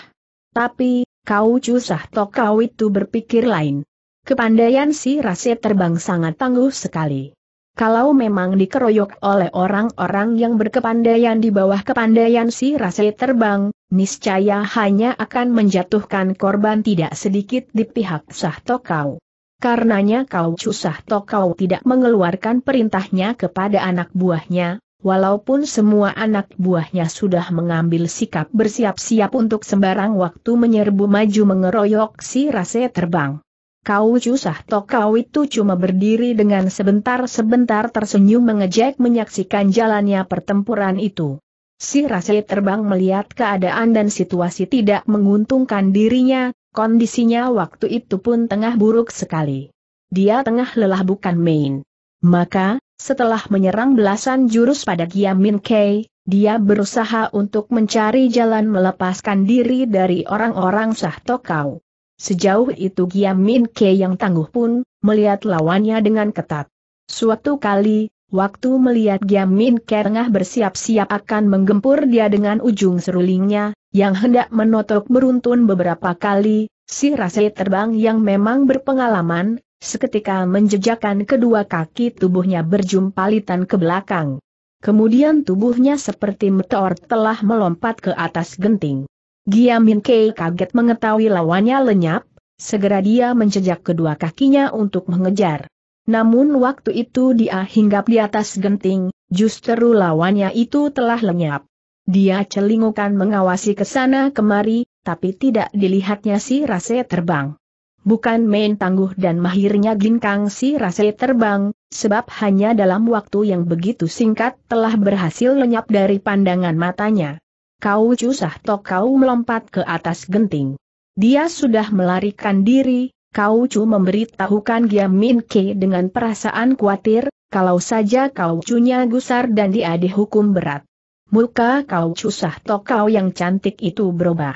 Tapi, kau susah toh kau itu berpikir lain. Kepandaian si rase terbang sangat tangguh sekali. Kalau memang dikeroyok oleh orang-orang yang berkepandaian di bawah kepandaian si rase terbang, niscaya hanya akan menjatuhkan korban tidak sedikit di pihak sah tokau. Karenanya kau susah tokau tidak mengeluarkan perintahnya kepada anak buahnya, walaupun semua anak buahnya sudah mengambil sikap bersiap-siap untuk sembarang waktu menyerbu maju mengeroyok si rase terbang. Kau susah tokau itu cuma berdiri dengan sebentar-sebentar tersenyum mengejek menyaksikan jalannya pertempuran itu. Si Rasel terbang melihat keadaan dan situasi tidak menguntungkan dirinya, kondisinya waktu itu pun tengah buruk sekali. Dia tengah lelah bukan main. Maka, setelah menyerang belasan jurus pada Giamin Kei, dia berusaha untuk mencari jalan melepaskan diri dari orang-orang Sah Tokau. Sejauh itu Giamin Kei yang tangguh pun, melihat lawannya dengan ketat. Suatu kali, Waktu melihat Giam Min Kerengah bersiap-siap akan menggempur dia dengan ujung serulingnya, yang hendak menotok beruntun beberapa kali, si rase terbang yang memang berpengalaman, seketika menjejakkan kedua kaki tubuhnya berjumpalitan ke belakang. Kemudian tubuhnya seperti meteor telah melompat ke atas genting. Giamin K kaget mengetahui lawannya lenyap, segera dia menjejak kedua kakinya untuk mengejar. Namun waktu itu dia hinggap di atas genting, justru lawannya itu telah lenyap. Dia celingukan mengawasi ke sana kemari, tapi tidak dilihatnya si Rase terbang. Bukan main tangguh dan mahirnya ginkang si Rase terbang, sebab hanya dalam waktu yang begitu singkat telah berhasil lenyap dari pandangan matanya. Kau cusah tok kau melompat ke atas genting. Dia sudah melarikan diri, Kau Chu memberitahukan Giam Min Ke dengan perasaan khawatir, kalau saja Kau Chu-nya gusar dan dia dihukum berat. Muka Kau Chu Sah Kau yang cantik itu berubah.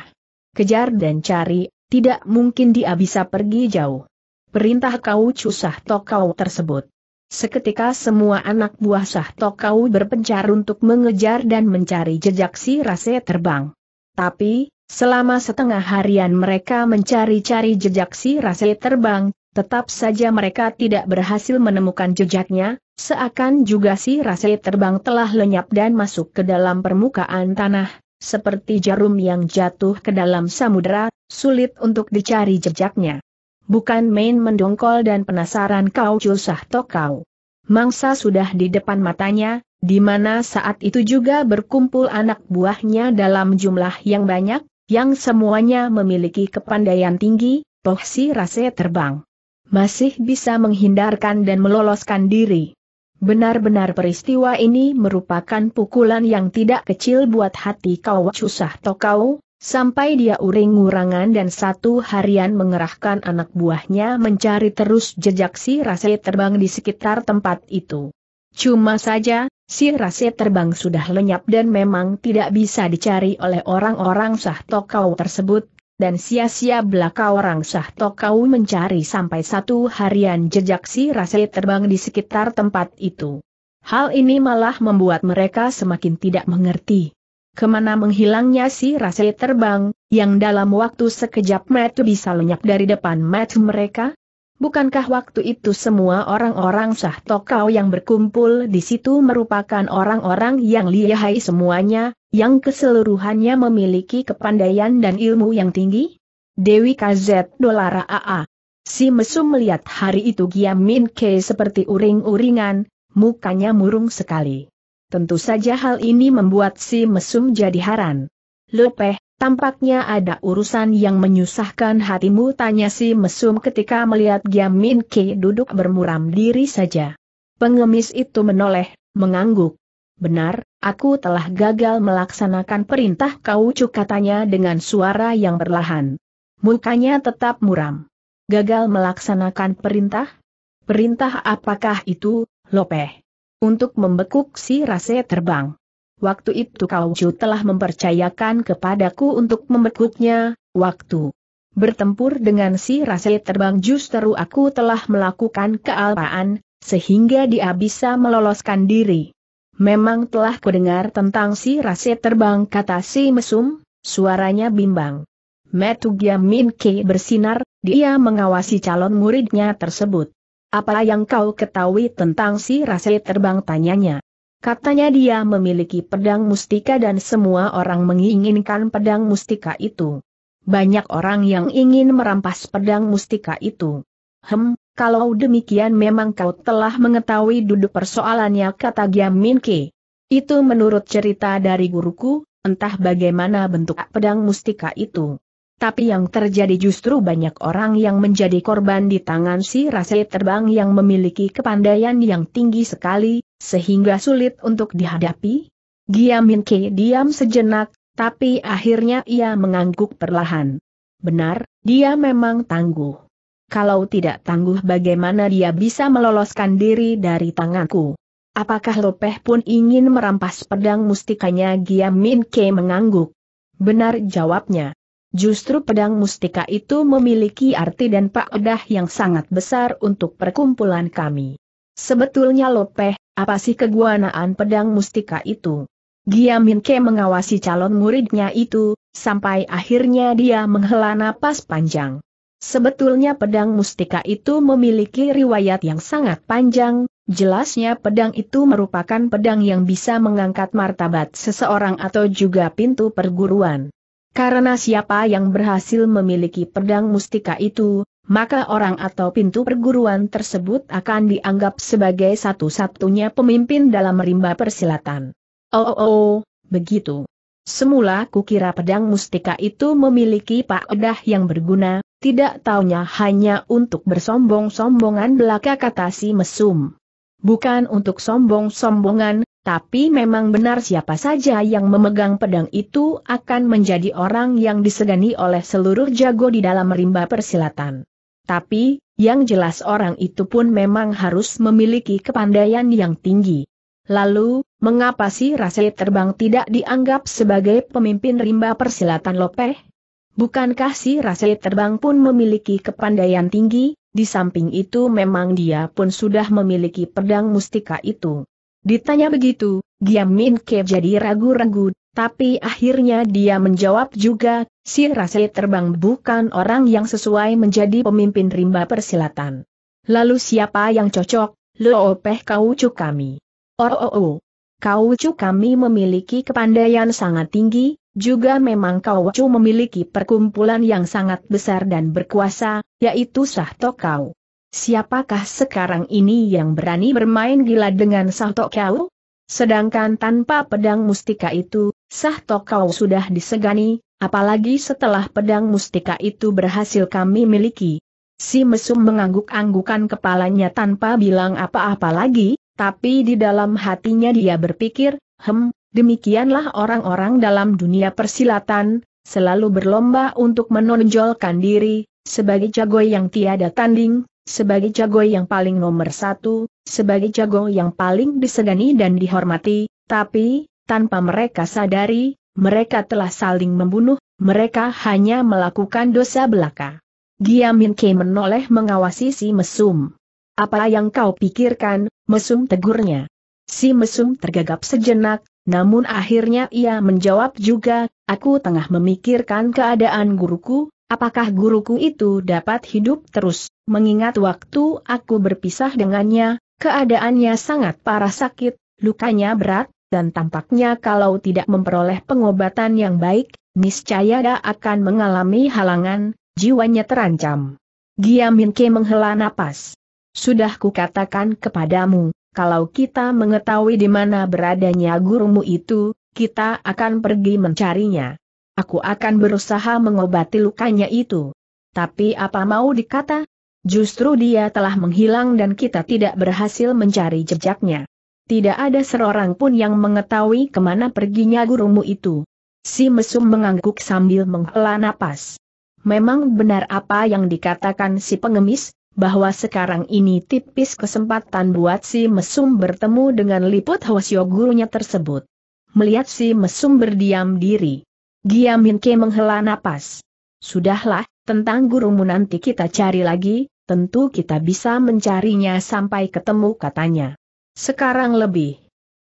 Kejar dan cari, tidak mungkin dia bisa pergi jauh. Perintah Kau Chu Sah Kau tersebut. Seketika semua anak buah Sah kau berpencar untuk mengejar dan mencari jejak si Rase terbang. Tapi, Selama setengah harian mereka mencari-cari jejak si Rase terbang, tetap saja mereka tidak berhasil menemukan jejaknya, seakan juga si Rase terbang telah lenyap dan masuk ke dalam permukaan tanah, seperti jarum yang jatuh ke dalam samudera, sulit untuk dicari jejaknya. Bukan main mendongkol dan penasaran kau cusah kau, Mangsa sudah di depan matanya, di mana saat itu juga berkumpul anak buahnya dalam jumlah yang banyak, yang semuanya memiliki kepandaian tinggi, Si Rase terbang. Masih bisa menghindarkan dan meloloskan diri. Benar-benar peristiwa ini merupakan pukulan yang tidak kecil buat hati kau susah kau, sampai dia uring-urangan dan satu harian mengerahkan anak buahnya mencari terus jejak si Rase terbang di sekitar tempat itu. Cuma saja, Si Rase terbang sudah lenyap dan memang tidak bisa dicari oleh orang-orang sah Tokau tersebut, dan sia-sia belaka orang sah Tokau mencari sampai satu harian jejak si Rase terbang di sekitar tempat itu. Hal ini malah membuat mereka semakin tidak mengerti. Kemana menghilangnya si Rase terbang, yang dalam waktu sekejap mata bisa lenyap dari depan mata mereka? Bukankah waktu itu semua orang-orang sah tokau yang berkumpul di situ merupakan orang-orang yang lihai semuanya, yang keseluruhannya memiliki kepandaian dan ilmu yang tinggi? Dewi KZ Dolara AA. Si mesum melihat hari itu Min Ke seperti uring-uringan, mukanya murung sekali. Tentu saja hal ini membuat si mesum jadi haran. Lepeh, Tampaknya ada urusan yang menyusahkan hatimu tanya si mesum ketika melihat Giam Min Ki duduk bermuram diri saja. Pengemis itu menoleh, mengangguk. Benar, aku telah gagal melaksanakan perintah kau cuk katanya dengan suara yang berlahan. Mukanya tetap muram. Gagal melaksanakan perintah? Perintah apakah itu, Lopeh? Untuk membekuk si rase terbang. Waktu itu kau telah mempercayakan kepadaku untuk membekuknya, waktu bertempur dengan si rasai terbang justru aku telah melakukan kealpaan, sehingga dia bisa meloloskan diri. Memang telah kudengar tentang si rasai terbang kata si Mesum, suaranya bimbang. Metugia Minke bersinar, dia mengawasi calon muridnya tersebut. Apa yang kau ketahui tentang si rasai terbang tanyanya? Katanya dia memiliki pedang mustika dan semua orang menginginkan pedang mustika itu. Banyak orang yang ingin merampas pedang mustika itu. Hem, kalau demikian memang kau telah mengetahui duduk persoalannya kata Giam Min Itu menurut cerita dari guruku, entah bagaimana bentuk pedang mustika itu. Tapi yang terjadi justru banyak orang yang menjadi korban di tangan si Rase Terbang yang memiliki kepandaian yang tinggi sekali, sehingga sulit untuk dihadapi? Giamin Ke diam sejenak, tapi akhirnya ia mengangguk perlahan. Benar, dia memang tangguh. Kalau tidak tangguh bagaimana dia bisa meloloskan diri dari tanganku? Apakah Lopeh pun ingin merampas pedang mustikanya Giamin Ke mengangguk? Benar jawabnya. Justru pedang mustika itu memiliki arti dan pakedah yang sangat besar untuk perkumpulan kami. Sebetulnya Lopeh, apa sih keguanaan pedang mustika itu? Ke mengawasi calon muridnya itu, sampai akhirnya dia menghela napas panjang. Sebetulnya pedang mustika itu memiliki riwayat yang sangat panjang, jelasnya pedang itu merupakan pedang yang bisa mengangkat martabat seseorang atau juga pintu perguruan. Karena siapa yang berhasil memiliki pedang mustika itu, maka orang atau pintu perguruan tersebut akan dianggap sebagai satu-satunya pemimpin dalam rimba persilatan. Oh, oh, oh, begitu. Semula kukira pedang mustika itu memiliki pak edah yang berguna, tidak taunya hanya untuk bersombong-sombongan belaka kata si mesum. Bukan untuk sombong-sombongan, tapi memang benar siapa saja yang memegang pedang itu akan menjadi orang yang disegani oleh seluruh jago di dalam rimba persilatan. Tapi, yang jelas orang itu pun memang harus memiliki kepandaian yang tinggi. Lalu, mengapa si Rase terbang tidak dianggap sebagai pemimpin rimba persilatan Lopeh? Bukankah si Rase terbang pun memiliki kepandaian tinggi? Di samping itu memang dia pun sudah memiliki pedang mustika itu. Ditanya begitu, Giam Min Ke jadi ragu-ragu, tapi akhirnya dia menjawab juga, si Rase terbang bukan orang yang sesuai menjadi pemimpin rimba persilatan. Lalu siapa yang cocok? Loopeh kaucu kami. Oh, oh, oh. cu kami memiliki kepandaian sangat tinggi, juga memang kau cu memiliki perkumpulan yang sangat besar dan berkuasa, yaitu Sahto Kau. Siapakah sekarang ini yang berani bermain gila dengan Sahto Kau? Sedangkan tanpa pedang mustika itu, Sah Tokau sudah disegani, apalagi setelah pedang mustika itu berhasil kami miliki. Si mesum mengangguk-anggukan kepalanya tanpa bilang apa-apa lagi, tapi di dalam hatinya dia berpikir, hem, demikianlah orang-orang dalam dunia persilatan, selalu berlomba untuk menonjolkan diri, sebagai jago yang tiada tanding, sebagai jago yang paling nomor satu, sebagai jago yang paling disegani dan dihormati, tapi, tanpa mereka sadari, mereka telah saling membunuh, mereka hanya melakukan dosa belaka. Giamin Ke menoleh mengawasi si mesum. Apa yang kau pikirkan, mesum tegurnya. Si mesum tergagap sejenak, namun akhirnya ia menjawab juga, aku tengah memikirkan keadaan guruku, apakah guruku itu dapat hidup terus, mengingat waktu aku berpisah dengannya, keadaannya sangat parah sakit, lukanya berat, dan tampaknya kalau tidak memperoleh pengobatan yang baik, niscaya dia akan mengalami halangan, jiwanya terancam. Giaminke menghela napas. Sudah kukatakan kepadamu, kalau kita mengetahui di mana beradanya gurumu itu, kita akan pergi mencarinya. Aku akan berusaha mengobati lukanya itu. Tapi apa mau dikata? Justru dia telah menghilang dan kita tidak berhasil mencari jejaknya. Tidak ada seorang pun yang mengetahui kemana perginya gurumu itu. Si mesum mengangguk sambil menghela napas. Memang benar apa yang dikatakan si pengemis, bahwa sekarang ini tipis kesempatan buat si mesum bertemu dengan liput Hwasyo gurunya tersebut. Melihat si mesum berdiam diri. Giaminke menghela napas. Sudahlah, tentang gurumu nanti kita cari lagi, tentu kita bisa mencarinya sampai ketemu katanya. Sekarang lebih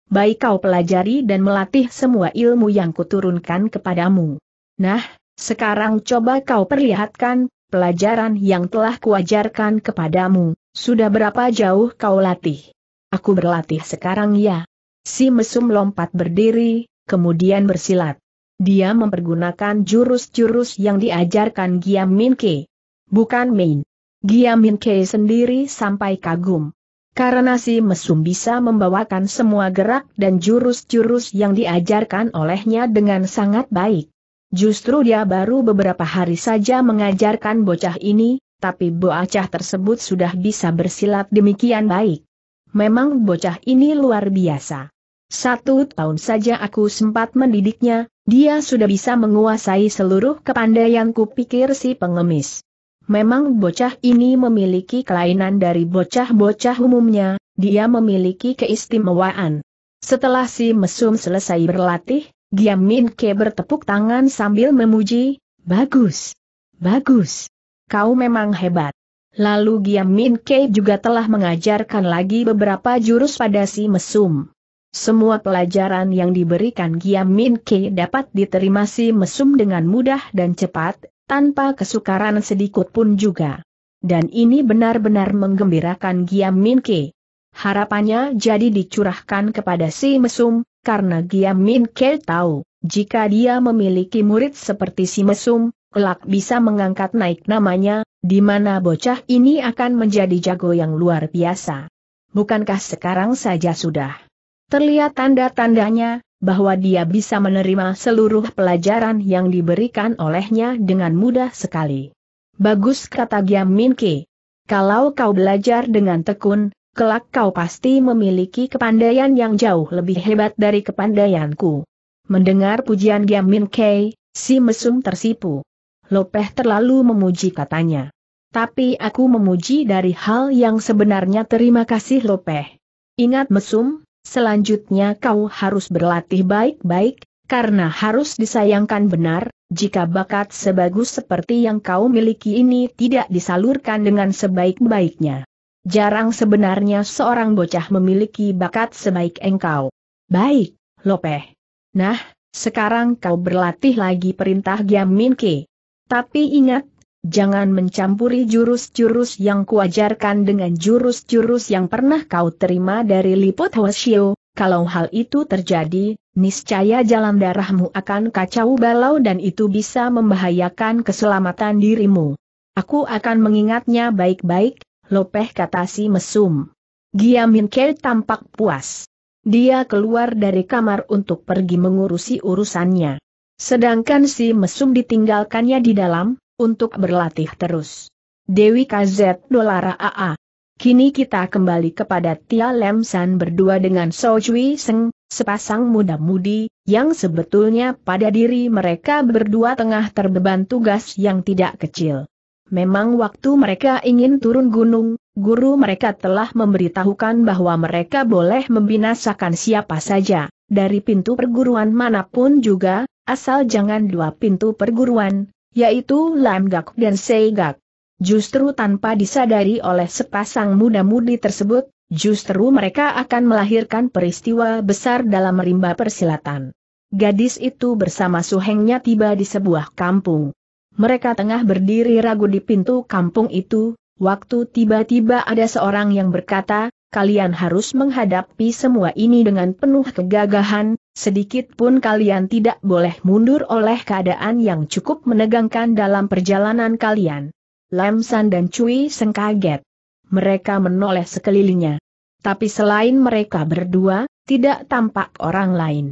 baik kau pelajari dan melatih semua ilmu yang kuturunkan kepadamu. Nah, sekarang coba kau perlihatkan pelajaran yang telah kuajarkan kepadamu. Sudah berapa jauh kau latih? Aku berlatih sekarang ya. Si mesum lompat berdiri, kemudian bersilat. Dia mempergunakan jurus-jurus yang diajarkan Giam Min Ke. Bukan Min. Giam Min Ke sendiri sampai kagum. Karena si mesum bisa membawakan semua gerak dan jurus-jurus yang diajarkan olehnya dengan sangat baik. Justru dia baru beberapa hari saja mengajarkan bocah ini, tapi bocah tersebut sudah bisa bersilat demikian baik. Memang bocah ini luar biasa. Satu tahun saja aku sempat mendidiknya, dia sudah bisa menguasai seluruh kepandaianku pikir si pengemis. Memang bocah ini memiliki kelainan dari bocah-bocah umumnya, dia memiliki keistimewaan. Setelah si mesum selesai berlatih, Giam Min Ke bertepuk tangan sambil memuji, Bagus! Bagus! Kau memang hebat. Lalu Giam Min Ke juga telah mengajarkan lagi beberapa jurus pada si mesum. Semua pelajaran yang diberikan Giam Min Ke dapat diterima si mesum dengan mudah dan cepat, tanpa kesukaran sedikit pun juga. Dan ini benar-benar menggembirakan Giam Min Ke. Harapannya jadi dicurahkan kepada si mesum, karena Giam Min Ke tahu, jika dia memiliki murid seperti si mesum, kelak bisa mengangkat naik namanya, di mana bocah ini akan menjadi jago yang luar biasa. Bukankah sekarang saja sudah terlihat tanda-tandanya, bahwa dia bisa menerima seluruh pelajaran yang diberikan olehnya dengan mudah sekali. Bagus kata Giam Min Ki. Kalau kau belajar dengan tekun, kelak kau pasti memiliki kepandaian yang jauh lebih hebat dari kepandaianku. Mendengar pujian Giam Min Ki, si mesum tersipu. Lopeh terlalu memuji katanya. Tapi aku memuji dari hal yang sebenarnya terima kasih Lopeh. Ingat mesum, Selanjutnya kau harus berlatih baik-baik, karena harus disayangkan benar, jika bakat sebagus seperti yang kau miliki ini tidak disalurkan dengan sebaik-baiknya. Jarang sebenarnya seorang bocah memiliki bakat sebaik engkau. Baik, Lopeh. Nah, sekarang kau berlatih lagi perintah Giam Min Ke. Tapi ingat, jangan mencampuri jurus-jurus yang kuajarkan dengan jurus-jurus yang pernah kau terima dari Liput Hoshio, kalau hal itu terjadi, niscaya jalan darahmu akan kacau balau dan itu bisa membahayakan keselamatan dirimu. Aku akan mengingatnya baik-baik, lopeh kata si mesum. Giamin Kel tampak puas. Dia keluar dari kamar untuk pergi mengurusi urusannya. Sedangkan si mesum ditinggalkannya di dalam, untuk berlatih terus. Dewi KZ Dolara AA. Kini kita kembali kepada Tia Lem San berdua dengan So Chui Seng, sepasang muda-mudi, yang sebetulnya pada diri mereka berdua tengah terbeban tugas yang tidak kecil. Memang waktu mereka ingin turun gunung, guru mereka telah memberitahukan bahwa mereka boleh membinasakan siapa saja, dari pintu perguruan manapun juga, asal jangan dua pintu perguruan, yaitu Lam Gak dan Sei Gak. Justru tanpa disadari oleh sepasang muda-mudi tersebut, justru mereka akan melahirkan peristiwa besar dalam rimba persilatan. Gadis itu bersama suhengnya tiba di sebuah kampung. Mereka tengah berdiri ragu di pintu kampung itu, waktu tiba-tiba ada seorang yang berkata, kalian harus menghadapi semua ini dengan penuh kegagahan, Sedikit pun kalian tidak boleh mundur oleh keadaan yang cukup menegangkan dalam perjalanan kalian. San dan Cui Seng kaget. Mereka menoleh sekelilingnya. Tapi selain mereka berdua, tidak tampak orang lain.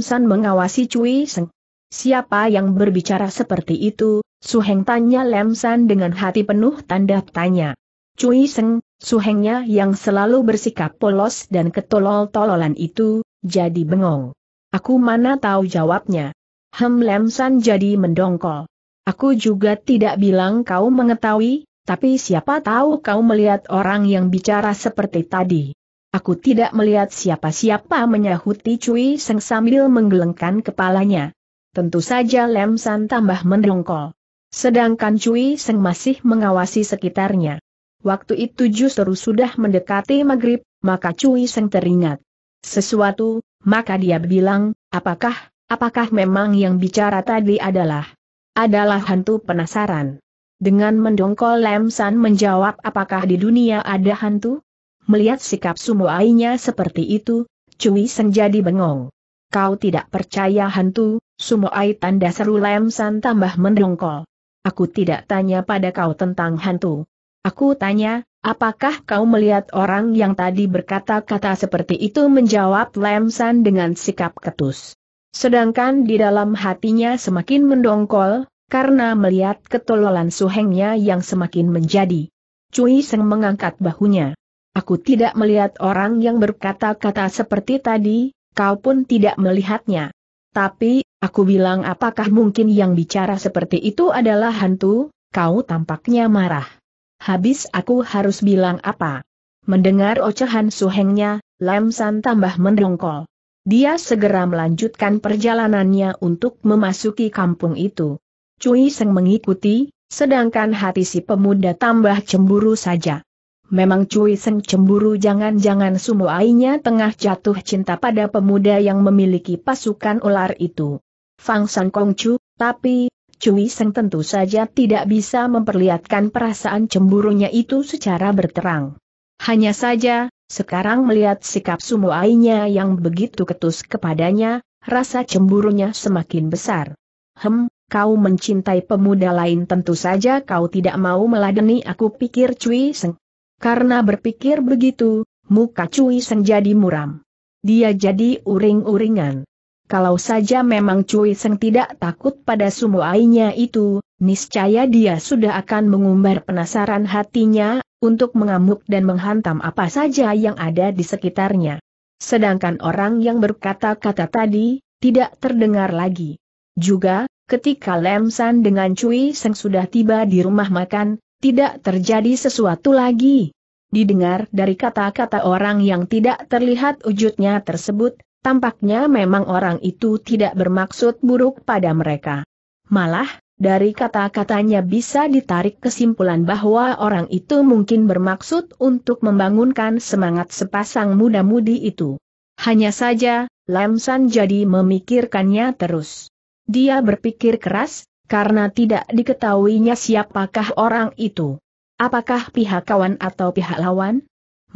San mengawasi Cui Seng. Siapa yang berbicara seperti itu? Suheng tanya San dengan hati penuh tanda tanya. Cui Seng, Suhengnya yang selalu bersikap polos dan ketolol-tololan itu, jadi bengong. Aku mana tahu jawabnya. Hem Lemsan jadi mendongkol. Aku juga tidak bilang kau mengetahui, tapi siapa tahu kau melihat orang yang bicara seperti tadi. Aku tidak melihat siapa-siapa menyahuti Cui Seng sambil menggelengkan kepalanya. Tentu saja Lemsan tambah mendongkol. Sedangkan Cui Seng masih mengawasi sekitarnya. Waktu itu justru sudah mendekati maghrib, maka Cui Seng teringat sesuatu, maka dia bilang, apakah, apakah memang yang bicara tadi adalah, adalah hantu penasaran. Dengan mendongkol Lemsan menjawab apakah di dunia ada hantu? Melihat sikap Sumo Ainya seperti itu, Cui Seng jadi bengong. Kau tidak percaya hantu, Sumoai tanda seru Lemsan tambah mendongkol. Aku tidak tanya pada kau tentang hantu. Aku tanya, Apakah kau melihat orang yang tadi berkata-kata seperti itu menjawab Lemsan dengan sikap ketus? Sedangkan di dalam hatinya semakin mendongkol, karena melihat ketololan suhengnya yang semakin menjadi. Cui Seng mengangkat bahunya. Aku tidak melihat orang yang berkata-kata seperti tadi, kau pun tidak melihatnya. Tapi, aku bilang apakah mungkin yang bicara seperti itu adalah hantu, kau tampaknya marah habis aku harus bilang apa? Mendengar ocehan suhengnya, Lam San tambah mendongkol. Dia segera melanjutkan perjalanannya untuk memasuki kampung itu. Cui Seng mengikuti, sedangkan hati si pemuda tambah cemburu saja. Memang Cui Seng cemburu jangan-jangan sumuainya tengah jatuh cinta pada pemuda yang memiliki pasukan ular itu. Fang San Kong Chu, tapi, Cui Seng tentu saja tidak bisa memperlihatkan perasaan cemburunya itu secara berterang. Hanya saja, sekarang melihat sikap Sumoainya yang begitu ketus kepadanya, rasa cemburunya semakin besar. Hem, kau mencintai pemuda lain tentu saja kau tidak mau meladeni aku pikir Cui Seng. Karena berpikir begitu, muka Cui Seng jadi muram. Dia jadi uring-uringan. Kalau saja memang Cui Seng tidak takut pada sumoainya itu, niscaya dia sudah akan mengumbar penasaran hatinya, untuk mengamuk dan menghantam apa saja yang ada di sekitarnya. Sedangkan orang yang berkata-kata tadi, tidak terdengar lagi. Juga, ketika Lem San dengan Cui Seng sudah tiba di rumah makan, tidak terjadi sesuatu lagi. Didengar dari kata-kata orang yang tidak terlihat wujudnya tersebut, Tampaknya memang orang itu tidak bermaksud buruk pada mereka. Malah, dari kata-katanya bisa ditarik kesimpulan bahwa orang itu mungkin bermaksud untuk membangunkan semangat sepasang muda-mudi itu. Hanya saja, Lamsan jadi memikirkannya terus. Dia berpikir keras, karena tidak diketahuinya siapakah orang itu. Apakah pihak kawan atau pihak lawan?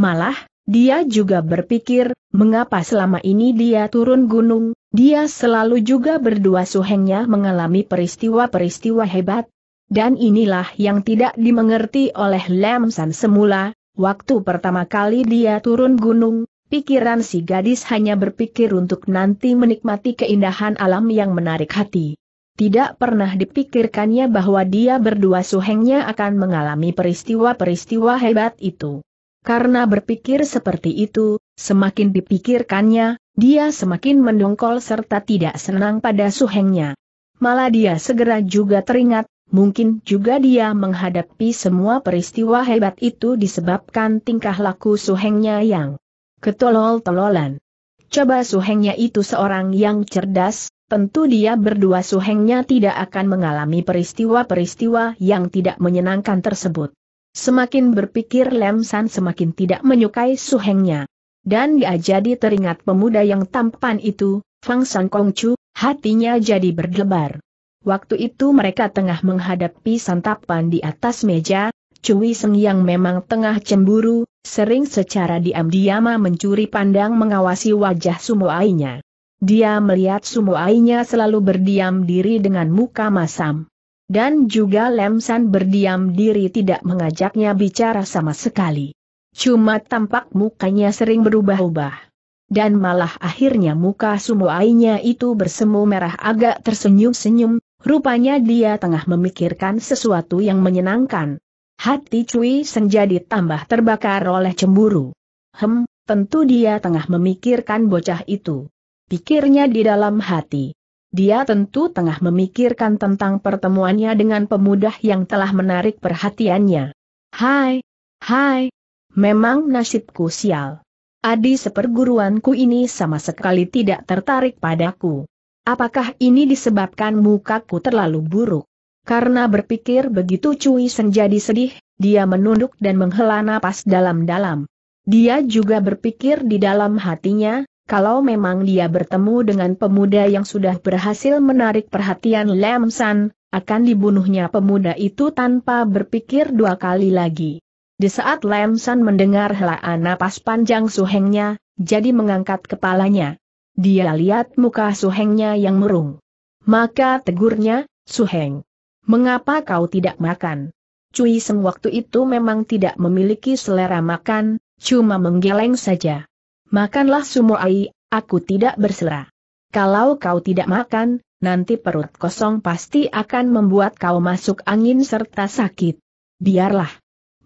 Malah, dia juga berpikir, mengapa selama ini dia turun gunung, dia selalu juga berdua suhengnya mengalami peristiwa-peristiwa hebat. Dan inilah yang tidak dimengerti oleh Lam San semula, waktu pertama kali dia turun gunung, pikiran si gadis hanya berpikir untuk nanti menikmati keindahan alam yang menarik hati. Tidak pernah dipikirkannya bahwa dia berdua suhengnya akan mengalami peristiwa-peristiwa hebat itu. Karena berpikir seperti itu, semakin dipikirkannya, dia semakin mendongkol serta tidak senang pada suhengnya. Malah dia segera juga teringat, mungkin juga dia menghadapi semua peristiwa hebat itu disebabkan tingkah laku suhengnya yang ketolol-tololan. Coba suhengnya itu seorang yang cerdas, tentu dia berdua suhengnya tidak akan mengalami peristiwa-peristiwa yang tidak menyenangkan tersebut. Semakin berpikir Lem San semakin tidak menyukai suhengnya. Dan dia jadi teringat pemuda yang tampan itu, Fang San Kong Chu, hatinya jadi berdebar. Waktu itu mereka tengah menghadapi santapan di atas meja, Cui Seng yang memang tengah cemburu, sering secara diam diam mencuri pandang mengawasi wajah Sumoainya. Dia melihat Sumoainya selalu berdiam diri dengan muka masam. Dan juga Lemsan berdiam diri tidak mengajaknya bicara sama sekali. Cuma tampak mukanya sering berubah-ubah. Dan malah akhirnya muka Sumoainya itu bersemu merah agak tersenyum-senyum, rupanya dia tengah memikirkan sesuatu yang menyenangkan. Hati Cui senjadi tambah terbakar oleh cemburu. Hem, tentu dia tengah memikirkan bocah itu. Pikirnya di dalam hati. Dia tentu tengah memikirkan tentang pertemuannya dengan pemuda yang telah menarik perhatiannya. Hai, hai, memang nasibku sial. Adi seperguruanku ini sama sekali tidak tertarik padaku. Apakah ini disebabkan mukaku terlalu buruk? Karena berpikir begitu Cui Senjadi sedih, dia menunduk dan menghela napas dalam-dalam. Dia juga berpikir di dalam hatinya, kalau memang dia bertemu dengan pemuda yang sudah berhasil menarik perhatian Lam San, akan dibunuhnya pemuda itu tanpa berpikir dua kali lagi. Di saat Lam San mendengar helaan napas panjang suhengnya, jadi mengangkat kepalanya. Dia lihat muka suhengnya yang merung. Maka tegurnya, suheng. Mengapa kau tidak makan? Cui Seng waktu itu memang tidak memiliki selera makan, cuma menggeleng saja. Makanlah sumoai, aku tidak berserah. Kalau kau tidak makan, nanti perut kosong pasti akan membuat kau masuk angin serta sakit. Biarlah.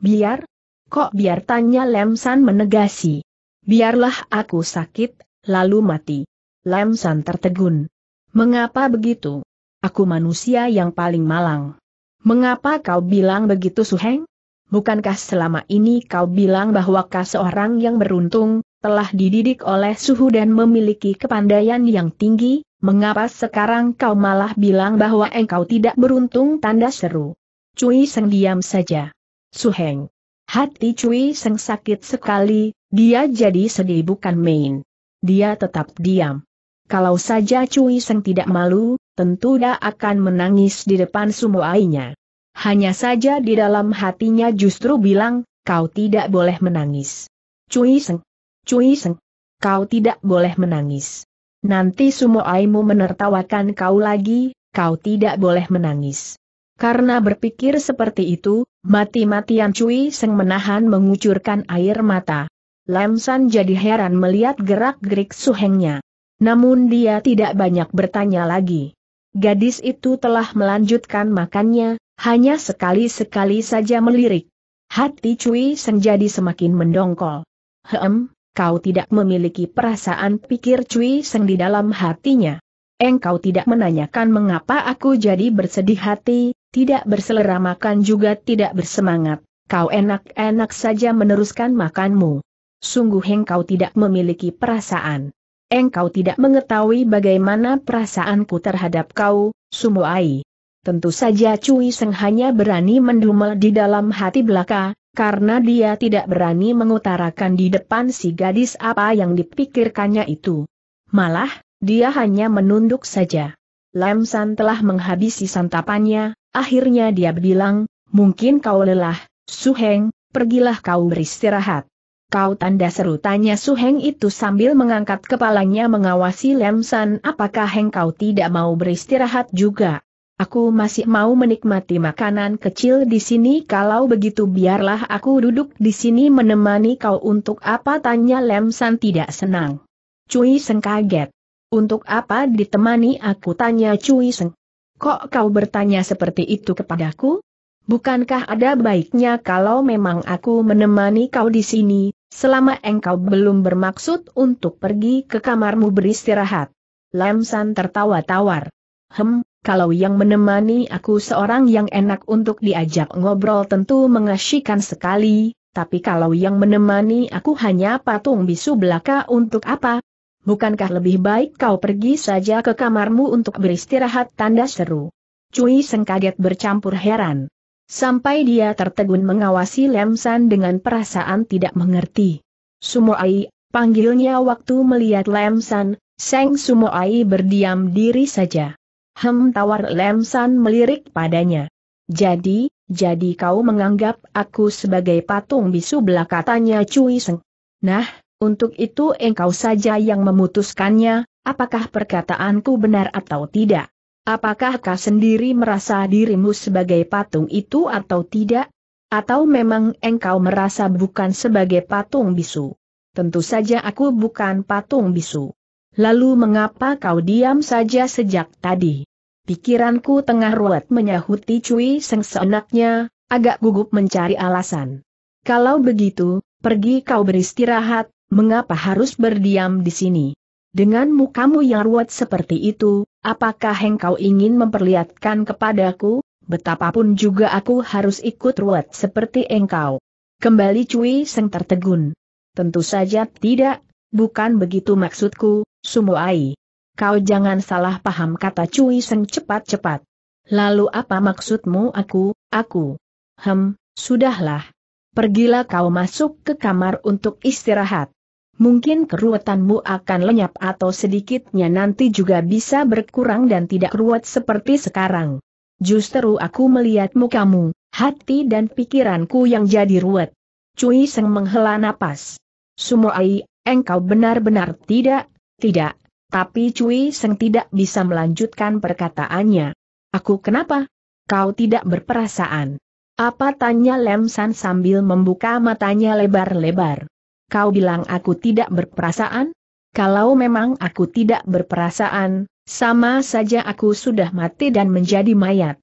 Biar? Kok biar tanya Lemsan menegasi. Biarlah aku sakit, lalu mati. Lemsan tertegun. Mengapa begitu? Aku manusia yang paling malang. Mengapa kau bilang begitu Suheng? Bukankah selama ini kau bilang bahwa kau seorang yang beruntung, telah dididik oleh suhu dan memiliki kepandaian yang tinggi, mengapa sekarang kau malah bilang bahwa engkau tidak beruntung tanda seru? Cui Seng diam saja. Suheng. Hati Cui Seng sakit sekali, dia jadi sedih bukan main. Dia tetap diam. Kalau saja Cui Seng tidak malu, tentu dia akan menangis di depan ainya. Hanya saja di dalam hatinya justru bilang, kau tidak boleh menangis. Cui Seng, Cui Seng. Kau tidak boleh menangis. Nanti semua aimu menertawakan kau lagi, kau tidak boleh menangis. Karena berpikir seperti itu, mati-matian Cui Seng menahan mengucurkan air mata. Lam San jadi heran melihat gerak-gerik suhengnya. Namun dia tidak banyak bertanya lagi. Gadis itu telah melanjutkan makannya, hanya sekali-sekali saja melirik. Hati Cui Seng jadi semakin mendongkol. Hem, kau tidak memiliki perasaan pikir Cui Seng di dalam hatinya. Engkau tidak menanyakan mengapa aku jadi bersedih hati, tidak berselera makan juga tidak bersemangat, kau enak-enak saja meneruskan makanmu. Sungguh engkau tidak memiliki perasaan. Engkau tidak mengetahui bagaimana perasaanku terhadap kau, Sumuai. Tentu saja Cui Seng hanya berani mendumel di dalam hati belaka, karena dia tidak berani mengutarakan di depan si gadis apa yang dipikirkannya itu. Malah, dia hanya menunduk saja. Lam San telah menghabisi santapannya, akhirnya dia bilang, mungkin kau lelah, Su Heng, pergilah kau beristirahat. Kau tanda seru tanya Su Heng itu sambil mengangkat kepalanya mengawasi Lam San apakah Heng kau tidak mau beristirahat juga. Aku masih mau menikmati makanan kecil di sini kalau begitu biarlah aku duduk di sini menemani kau untuk apa tanya Lem San tidak senang. Cui Seng kaget. Untuk apa ditemani aku tanya Cui Seng. Kok kau bertanya seperti itu kepadaku? Bukankah ada baiknya kalau memang aku menemani kau di sini, selama engkau belum bermaksud untuk pergi ke kamarmu beristirahat? Lam San tertawa tawar. Hem, kalau yang menemani aku seorang yang enak untuk diajak ngobrol tentu mengasyikan sekali, tapi kalau yang menemani aku hanya patung bisu belaka untuk apa? Bukankah lebih baik kau pergi saja ke kamarmu untuk beristirahat tanda seru? Cui Seng kaget bercampur heran. Sampai dia tertegun mengawasi Lemsan dengan perasaan tidak mengerti. Sumoai, panggilnya waktu melihat Lemsan, Seng Sumoai berdiam diri saja. Hem tawar lemsan melirik padanya. Jadi, jadi kau menganggap aku sebagai patung bisu Belakatannya katanya Cui Seng. Nah, untuk itu engkau saja yang memutuskannya, apakah perkataanku benar atau tidak. Apakah kau sendiri merasa dirimu sebagai patung itu atau tidak? Atau memang engkau merasa bukan sebagai patung bisu? Tentu saja aku bukan patung bisu. Lalu mengapa kau diam saja sejak tadi? Pikiranku tengah ruwet menyahuti Cui Seng seenaknya, agak gugup mencari alasan. Kalau begitu, pergi kau beristirahat, mengapa harus berdiam di sini? Dengan mukamu yang ruwet seperti itu, apakah engkau ingin memperlihatkan kepadaku, betapapun juga aku harus ikut ruwet seperti engkau? Kembali Cui Seng tertegun. Tentu saja tidak, Bukan begitu maksudku, Sumoai. Kau jangan salah paham kata Cui Seng cepat-cepat. Lalu apa maksudmu aku, aku? Hem, sudahlah. Pergilah kau masuk ke kamar untuk istirahat. Mungkin keruatanmu akan lenyap atau sedikitnya nanti juga bisa berkurang dan tidak ruwet seperti sekarang. Justru aku melihat mukamu, hati dan pikiranku yang jadi ruwet. Cui Seng menghela napas. Sumoai, Engkau benar-benar tidak, tidak. Tapi Cui Seng tidak bisa melanjutkan perkataannya. Aku kenapa? Kau tidak berperasaan. Apa tanya Lem San sambil membuka matanya lebar-lebar. Kau bilang aku tidak berperasaan? Kalau memang aku tidak berperasaan, sama saja aku sudah mati dan menjadi mayat.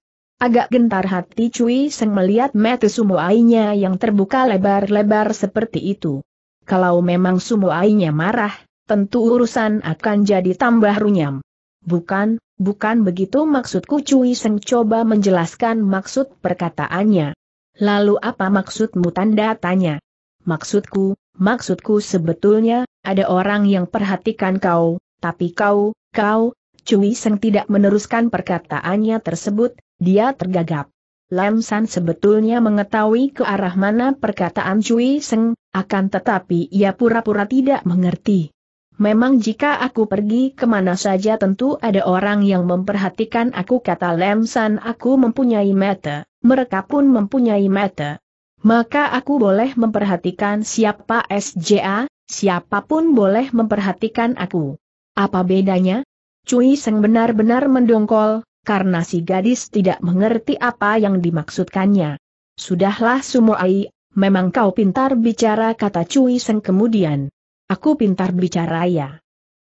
Agak gentar hati Cui Seng melihat mata Ainya yang terbuka lebar-lebar seperti itu. Kalau memang sumuainya marah, tentu urusan akan jadi tambah runyam. Bukan, bukan begitu maksudku Cui Seng coba menjelaskan maksud perkataannya. Lalu apa maksudmu tanda tanya? Maksudku, maksudku sebetulnya, ada orang yang perhatikan kau, tapi kau, kau, Cui Seng tidak meneruskan perkataannya tersebut, dia tergagap. Lam San sebetulnya mengetahui ke arah mana perkataan Cui Seng, akan tetapi ia pura-pura tidak mengerti. Memang jika aku pergi kemana saja tentu ada orang yang memperhatikan aku kata Lam San aku mempunyai mata, mereka pun mempunyai mata. Maka aku boleh memperhatikan siapa SJA, siapapun boleh memperhatikan aku. Apa bedanya? Cui Seng benar-benar mendongkol, karena si gadis tidak mengerti apa yang dimaksudkannya. Sudahlah Sumoai, memang kau pintar bicara kata Cui Seng kemudian. Aku pintar bicara ya.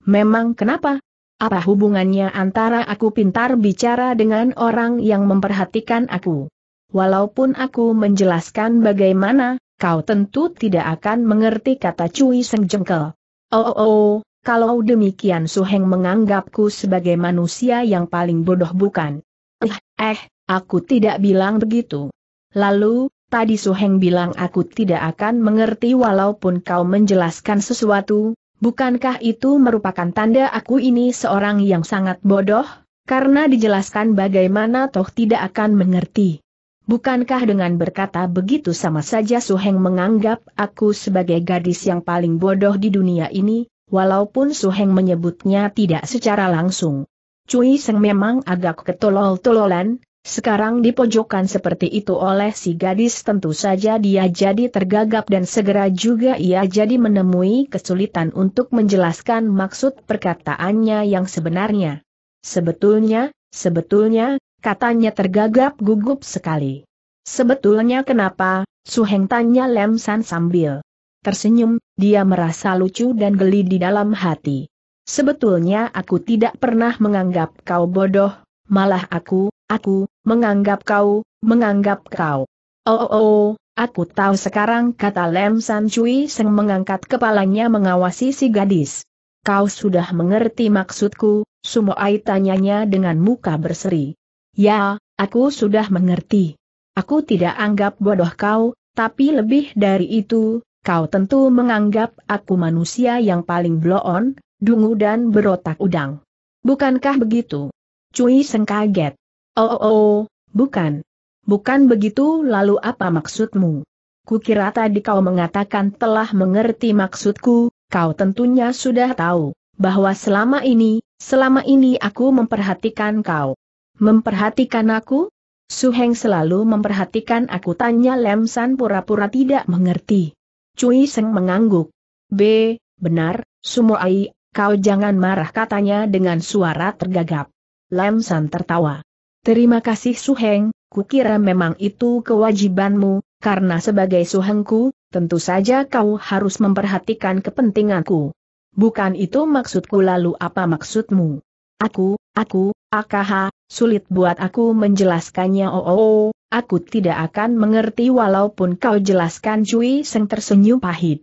Memang kenapa? Apa hubungannya antara aku pintar bicara dengan orang yang memperhatikan aku? Walaupun aku menjelaskan bagaimana, kau tentu tidak akan mengerti kata Cui Seng jengkel. Oh oh oh, kalau demikian Suheng menganggapku sebagai manusia yang paling bodoh bukan? Eh, eh, aku tidak bilang begitu. Lalu, tadi Suheng bilang aku tidak akan mengerti walaupun kau menjelaskan sesuatu, bukankah itu merupakan tanda aku ini seorang yang sangat bodoh? Karena dijelaskan bagaimana toh tidak akan mengerti. Bukankah dengan berkata begitu sama saja Suheng menganggap aku sebagai gadis yang paling bodoh di dunia ini? walaupun Su Heng menyebutnya tidak secara langsung. Cui Seng memang agak ketolol-tololan, sekarang dipojokkan seperti itu oleh si gadis tentu saja dia jadi tergagap dan segera juga ia jadi menemui kesulitan untuk menjelaskan maksud perkataannya yang sebenarnya. Sebetulnya, sebetulnya, katanya tergagap gugup sekali. Sebetulnya kenapa, Su Heng tanya Lem San sambil Tersenyum, dia merasa lucu dan geli di dalam hati. Sebetulnya aku tidak pernah menganggap kau bodoh, malah aku, aku, menganggap kau, menganggap kau. Oh oh oh, aku tahu sekarang kata Lem San Cui Seng mengangkat kepalanya mengawasi si gadis. Kau sudah mengerti maksudku, Sumoai tanyanya dengan muka berseri. Ya, aku sudah mengerti. Aku tidak anggap bodoh kau, tapi lebih dari itu, kau tentu menganggap aku manusia yang paling bloon, dungu dan berotak udang. Bukankah begitu? Cui Seng kaget. Oh, oh, oh, bukan. Bukan begitu lalu apa maksudmu? Kukira tadi kau mengatakan telah mengerti maksudku, kau tentunya sudah tahu, bahwa selama ini, selama ini aku memperhatikan kau. Memperhatikan aku? Suheng selalu memperhatikan aku tanya Lemsan pura-pura tidak mengerti. Cui Seng mengangguk. B, benar, Sumo Ai, kau jangan marah katanya dengan suara tergagap. Lam San tertawa. Terima kasih Su Suheng, kukira memang itu kewajibanmu, karena sebagai Suhengku, tentu saja kau harus memperhatikan kepentinganku. Bukan itu maksudku lalu apa maksudmu? Aku, aku, akaha, sulit buat aku menjelaskannya oh, oh, oh Aku tidak akan mengerti walaupun kau jelaskan Cui Seng tersenyum pahit.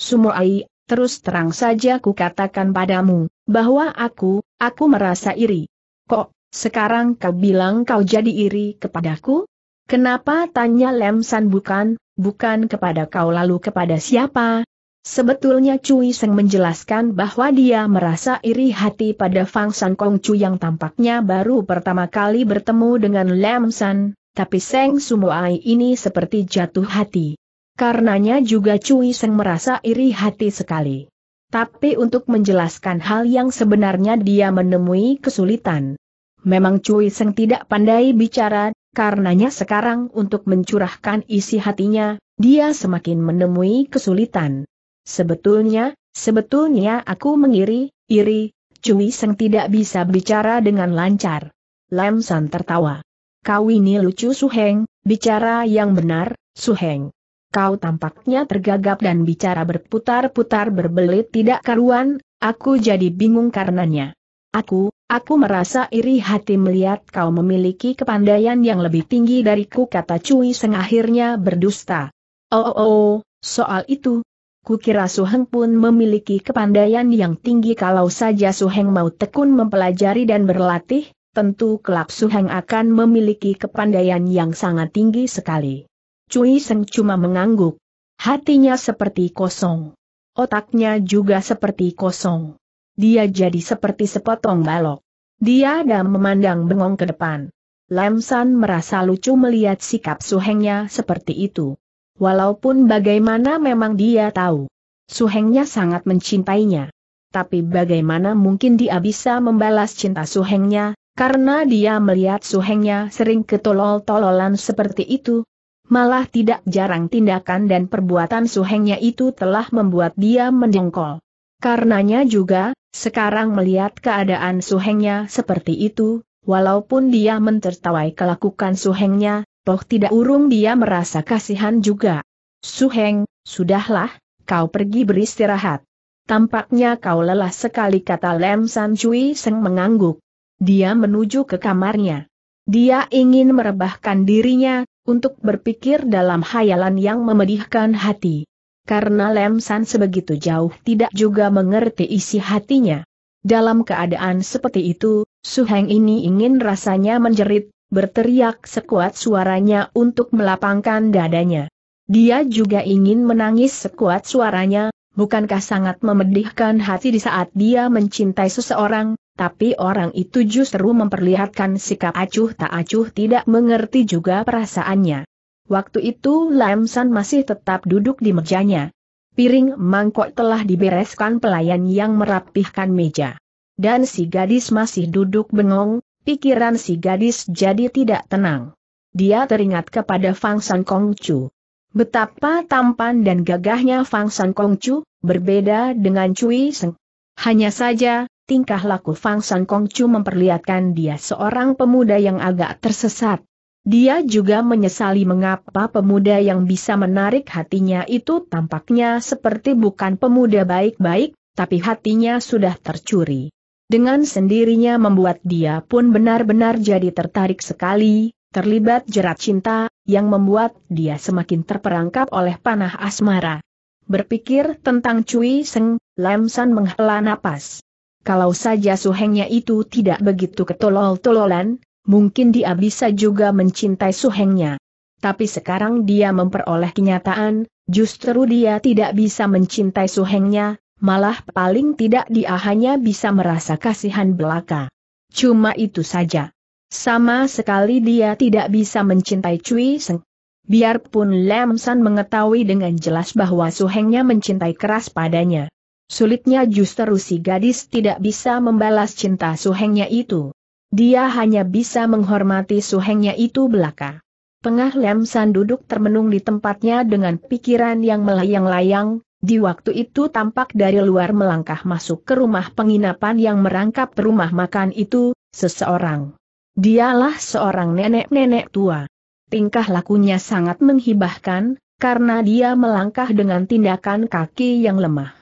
Sumoai, terus terang saja ku katakan padamu, bahwa aku, aku merasa iri. Kok, sekarang kau bilang kau jadi iri kepadaku? Kenapa tanya Lem San bukan, bukan kepada kau lalu kepada siapa? Sebetulnya Cui Seng menjelaskan bahwa dia merasa iri hati pada Fang San Kong Cui yang tampaknya baru pertama kali bertemu dengan Lem San, tapi Seng Sumoai ini seperti jatuh hati. Karenanya juga Cui Seng merasa iri hati sekali. Tapi untuk menjelaskan hal yang sebenarnya dia menemui kesulitan. Memang Cui Seng tidak pandai bicara, karenanya sekarang untuk mencurahkan isi hatinya, dia semakin menemui kesulitan. Sebetulnya, sebetulnya aku mengiri, iri, Cui Seng tidak bisa bicara dengan lancar. Lam San tertawa. Kau ini lucu Suheng, bicara yang benar, Suheng. Kau tampaknya tergagap dan bicara berputar-putar berbelit tidak karuan, aku jadi bingung karenanya. Aku, aku merasa iri hati melihat kau memiliki kepandaian yang lebih tinggi dariku kata Cui Seng akhirnya berdusta. Oh oh oh, soal itu, Kukira Suheng pun memiliki kepandaian yang tinggi kalau saja Suheng mau tekun mempelajari dan berlatih, tentu kelak Suheng akan memiliki kepandaian yang sangat tinggi sekali. Cui Seng cuma mengangguk. Hatinya seperti kosong. Otaknya juga seperti kosong. Dia jadi seperti sepotong balok. Dia dan memandang bengong ke depan. Lam San merasa lucu melihat sikap Suhengnya seperti itu. Walaupun bagaimana memang dia tahu. Suhengnya sangat mencintainya. Tapi bagaimana mungkin dia bisa membalas cinta Suhengnya, karena dia melihat suhengnya sering ketolol-tololan seperti itu, malah tidak jarang tindakan dan perbuatan suhengnya itu telah membuat dia mendengkol. Karenanya juga, sekarang melihat keadaan suhengnya seperti itu, walaupun dia mentertawai kelakukan suhengnya, toh tidak urung dia merasa kasihan juga. Suheng, sudahlah, kau pergi beristirahat. Tampaknya kau lelah sekali kata Lem San Cui Seng mengangguk. Dia menuju ke kamarnya. Dia ingin merebahkan dirinya, untuk berpikir dalam hayalan yang memedihkan hati. Karena Lem San sebegitu jauh tidak juga mengerti isi hatinya. Dalam keadaan seperti itu, Su Heng ini ingin rasanya menjerit, berteriak sekuat suaranya untuk melapangkan dadanya. Dia juga ingin menangis sekuat suaranya, bukankah sangat memedihkan hati di saat dia mencintai seseorang, tapi orang itu justru memperlihatkan sikap acuh tak acuh tidak mengerti juga perasaannya. Waktu itu Lam San masih tetap duduk di mejanya. Piring mangkok telah dibereskan pelayan yang merapihkan meja. Dan si gadis masih duduk bengong, pikiran si gadis jadi tidak tenang. Dia teringat kepada Fang San Kong Chu. Betapa tampan dan gagahnya Fang San Kong Chu, berbeda dengan Cui Seng. Hanya saja, tingkah laku Fang San Kong Chu memperlihatkan dia seorang pemuda yang agak tersesat. Dia juga menyesali mengapa pemuda yang bisa menarik hatinya itu tampaknya seperti bukan pemuda baik-baik, tapi hatinya sudah tercuri. Dengan sendirinya membuat dia pun benar-benar jadi tertarik sekali, terlibat jerat cinta, yang membuat dia semakin terperangkap oleh panah asmara. Berpikir tentang Cui Seng, Lam San menghela napas kalau saja suhengnya itu tidak begitu ketolol-tololan, mungkin dia bisa juga mencintai suhengnya. Tapi sekarang dia memperoleh kenyataan, justru dia tidak bisa mencintai suhengnya, malah paling tidak dia hanya bisa merasa kasihan belaka. Cuma itu saja. Sama sekali dia tidak bisa mencintai Cui Seng. Biarpun Lam San mengetahui dengan jelas bahwa suhengnya mencintai keras padanya. Sulitnya justru si gadis tidak bisa membalas cinta suhengnya itu. Dia hanya bisa menghormati suhengnya itu belaka. Pengah lemsan duduk termenung di tempatnya dengan pikiran yang melayang-layang, di waktu itu tampak dari luar melangkah masuk ke rumah penginapan yang merangkap rumah makan itu, seseorang. Dialah seorang nenek-nenek tua. Tingkah lakunya sangat menghibahkan, karena dia melangkah dengan tindakan kaki yang lemah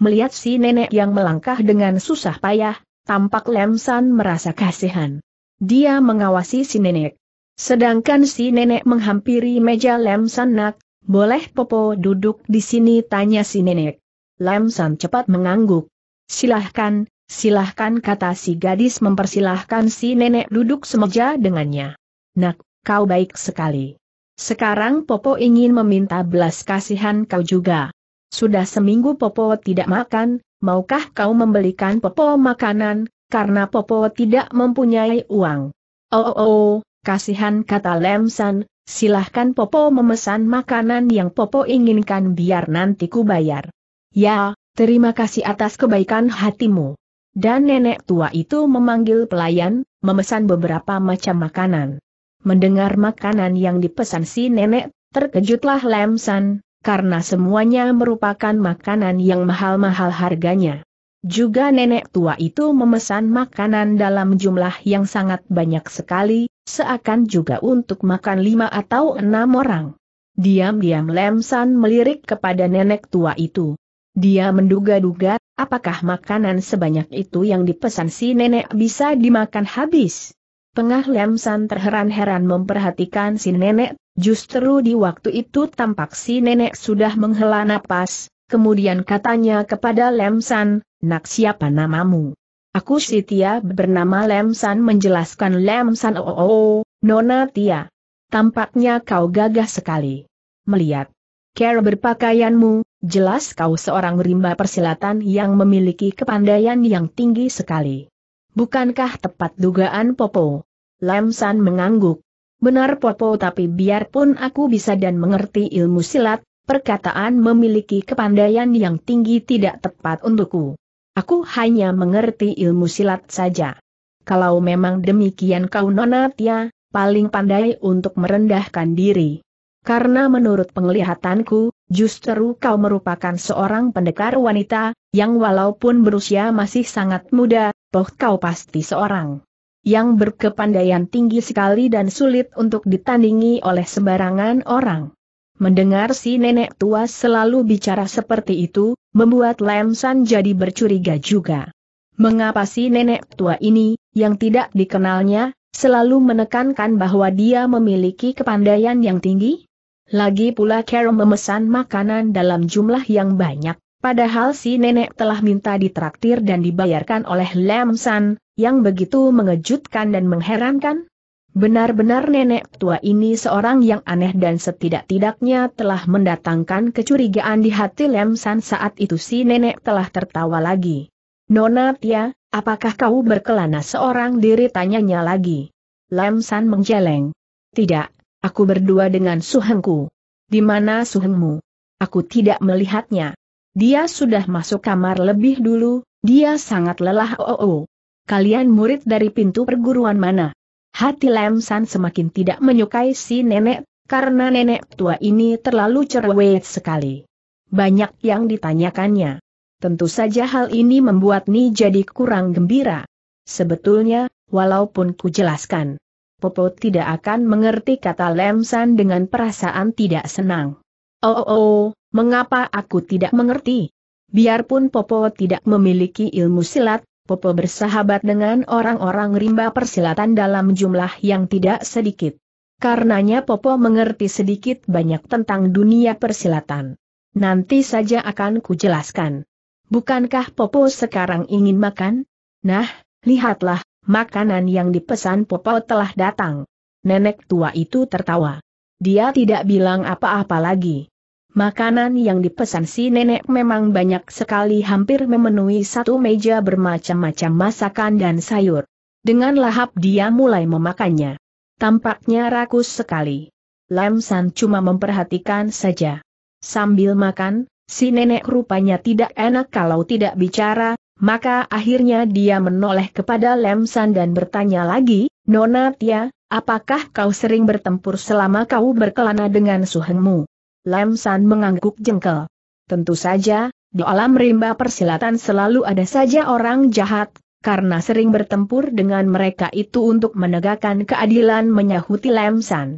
melihat si nenek yang melangkah dengan susah payah, tampak Lemsan merasa kasihan. Dia mengawasi si nenek. Sedangkan si nenek menghampiri meja Lemsan nak, boleh Popo duduk di sini tanya si nenek. Lemsan cepat mengangguk. Silahkan, silahkan kata si gadis mempersilahkan si nenek duduk semeja dengannya. Nak, kau baik sekali. Sekarang Popo ingin meminta belas kasihan kau juga. Sudah seminggu Popo tidak makan, maukah kau membelikan Popo makanan, karena Popo tidak mempunyai uang. Oh, oh, oh kasihan kata Lemsan, silahkan Popo memesan makanan yang Popo inginkan biar nanti ku bayar. Ya, terima kasih atas kebaikan hatimu. Dan nenek tua itu memanggil pelayan, memesan beberapa macam makanan. Mendengar makanan yang dipesan si nenek, terkejutlah Lemsan, karena semuanya merupakan makanan yang mahal-mahal harganya. Juga nenek tua itu memesan makanan dalam jumlah yang sangat banyak sekali, seakan juga untuk makan lima atau enam orang. Diam-diam Lemsan melirik kepada nenek tua itu. Dia menduga-duga, apakah makanan sebanyak itu yang dipesan si nenek bisa dimakan habis. Pengah Lemsan terheran-heran memperhatikan si nenek Justru di waktu itu tampak si nenek sudah menghela napas, kemudian katanya kepada Lemsan, nak siapa namamu? Aku si Tia bernama Lemsan menjelaskan Lemsan oh, oh, oh Nona Tia. Tampaknya kau gagah sekali. Melihat care berpakaianmu, jelas kau seorang rimba persilatan yang memiliki kepandaian yang tinggi sekali. Bukankah tepat dugaan Popo? Lemsan mengangguk. Benar Popo tapi biarpun aku bisa dan mengerti ilmu silat, perkataan memiliki kepandaian yang tinggi tidak tepat untukku. Aku hanya mengerti ilmu silat saja. Kalau memang demikian kau nona Nonatia, ya, paling pandai untuk merendahkan diri. Karena menurut penglihatanku, justru kau merupakan seorang pendekar wanita, yang walaupun berusia masih sangat muda, toh kau pasti seorang yang berkepandaian tinggi sekali dan sulit untuk ditandingi oleh sembarangan orang. Mendengar si nenek tua selalu bicara seperti itu, membuat Lam San jadi bercuriga juga. Mengapa si nenek tua ini, yang tidak dikenalnya, selalu menekankan bahwa dia memiliki kepandaian yang tinggi? Lagi pula Carol memesan makanan dalam jumlah yang banyak. Padahal si nenek telah minta ditraktir dan dibayarkan oleh Lam San, yang begitu mengejutkan dan mengherankan. Benar-benar nenek tua ini seorang yang aneh dan setidak-tidaknya telah mendatangkan kecurigaan di hati Lam San saat itu si nenek telah tertawa lagi. Nona Tia, apakah kau berkelana seorang diri tanyanya lagi? Lam San menjeleng. Tidak, aku berdua dengan suhengku. Di mana suhengmu? Aku tidak melihatnya. Dia sudah masuk kamar lebih dulu, dia sangat lelah oh, oh oh. Kalian murid dari pintu perguruan mana? Hati Lam San semakin tidak menyukai si nenek, karena nenek tua ini terlalu cerewet sekali. Banyak yang ditanyakannya. Tentu saja hal ini membuat Ni jadi kurang gembira. Sebetulnya, walaupun ku jelaskan, Popo tidak akan mengerti kata San dengan perasaan tidak senang. Oh, oh, oh Mengapa aku tidak mengerti? Biarpun Popo tidak memiliki ilmu silat, Popo bersahabat dengan orang-orang rimba persilatan dalam jumlah yang tidak sedikit. Karenanya Popo mengerti sedikit banyak tentang dunia persilatan. Nanti saja akan kujelaskan. Bukankah Popo sekarang ingin makan? Nah, lihatlah, makanan yang dipesan Popo telah datang. Nenek tua itu tertawa. Dia tidak bilang apa-apa lagi. Makanan yang dipesan si nenek memang banyak sekali hampir memenuhi satu meja bermacam-macam masakan dan sayur. Dengan lahap dia mulai memakannya. Tampaknya rakus sekali. Lam San cuma memperhatikan saja. Sambil makan, si nenek rupanya tidak enak kalau tidak bicara, maka akhirnya dia menoleh kepada Lam San dan bertanya lagi, Nona Tia, apakah kau sering bertempur selama kau berkelana dengan suhengmu? Lam San mengangguk jengkel. Tentu saja, di alam rimba persilatan selalu ada saja orang jahat, karena sering bertempur dengan mereka itu untuk menegakkan keadilan menyahuti Lam San.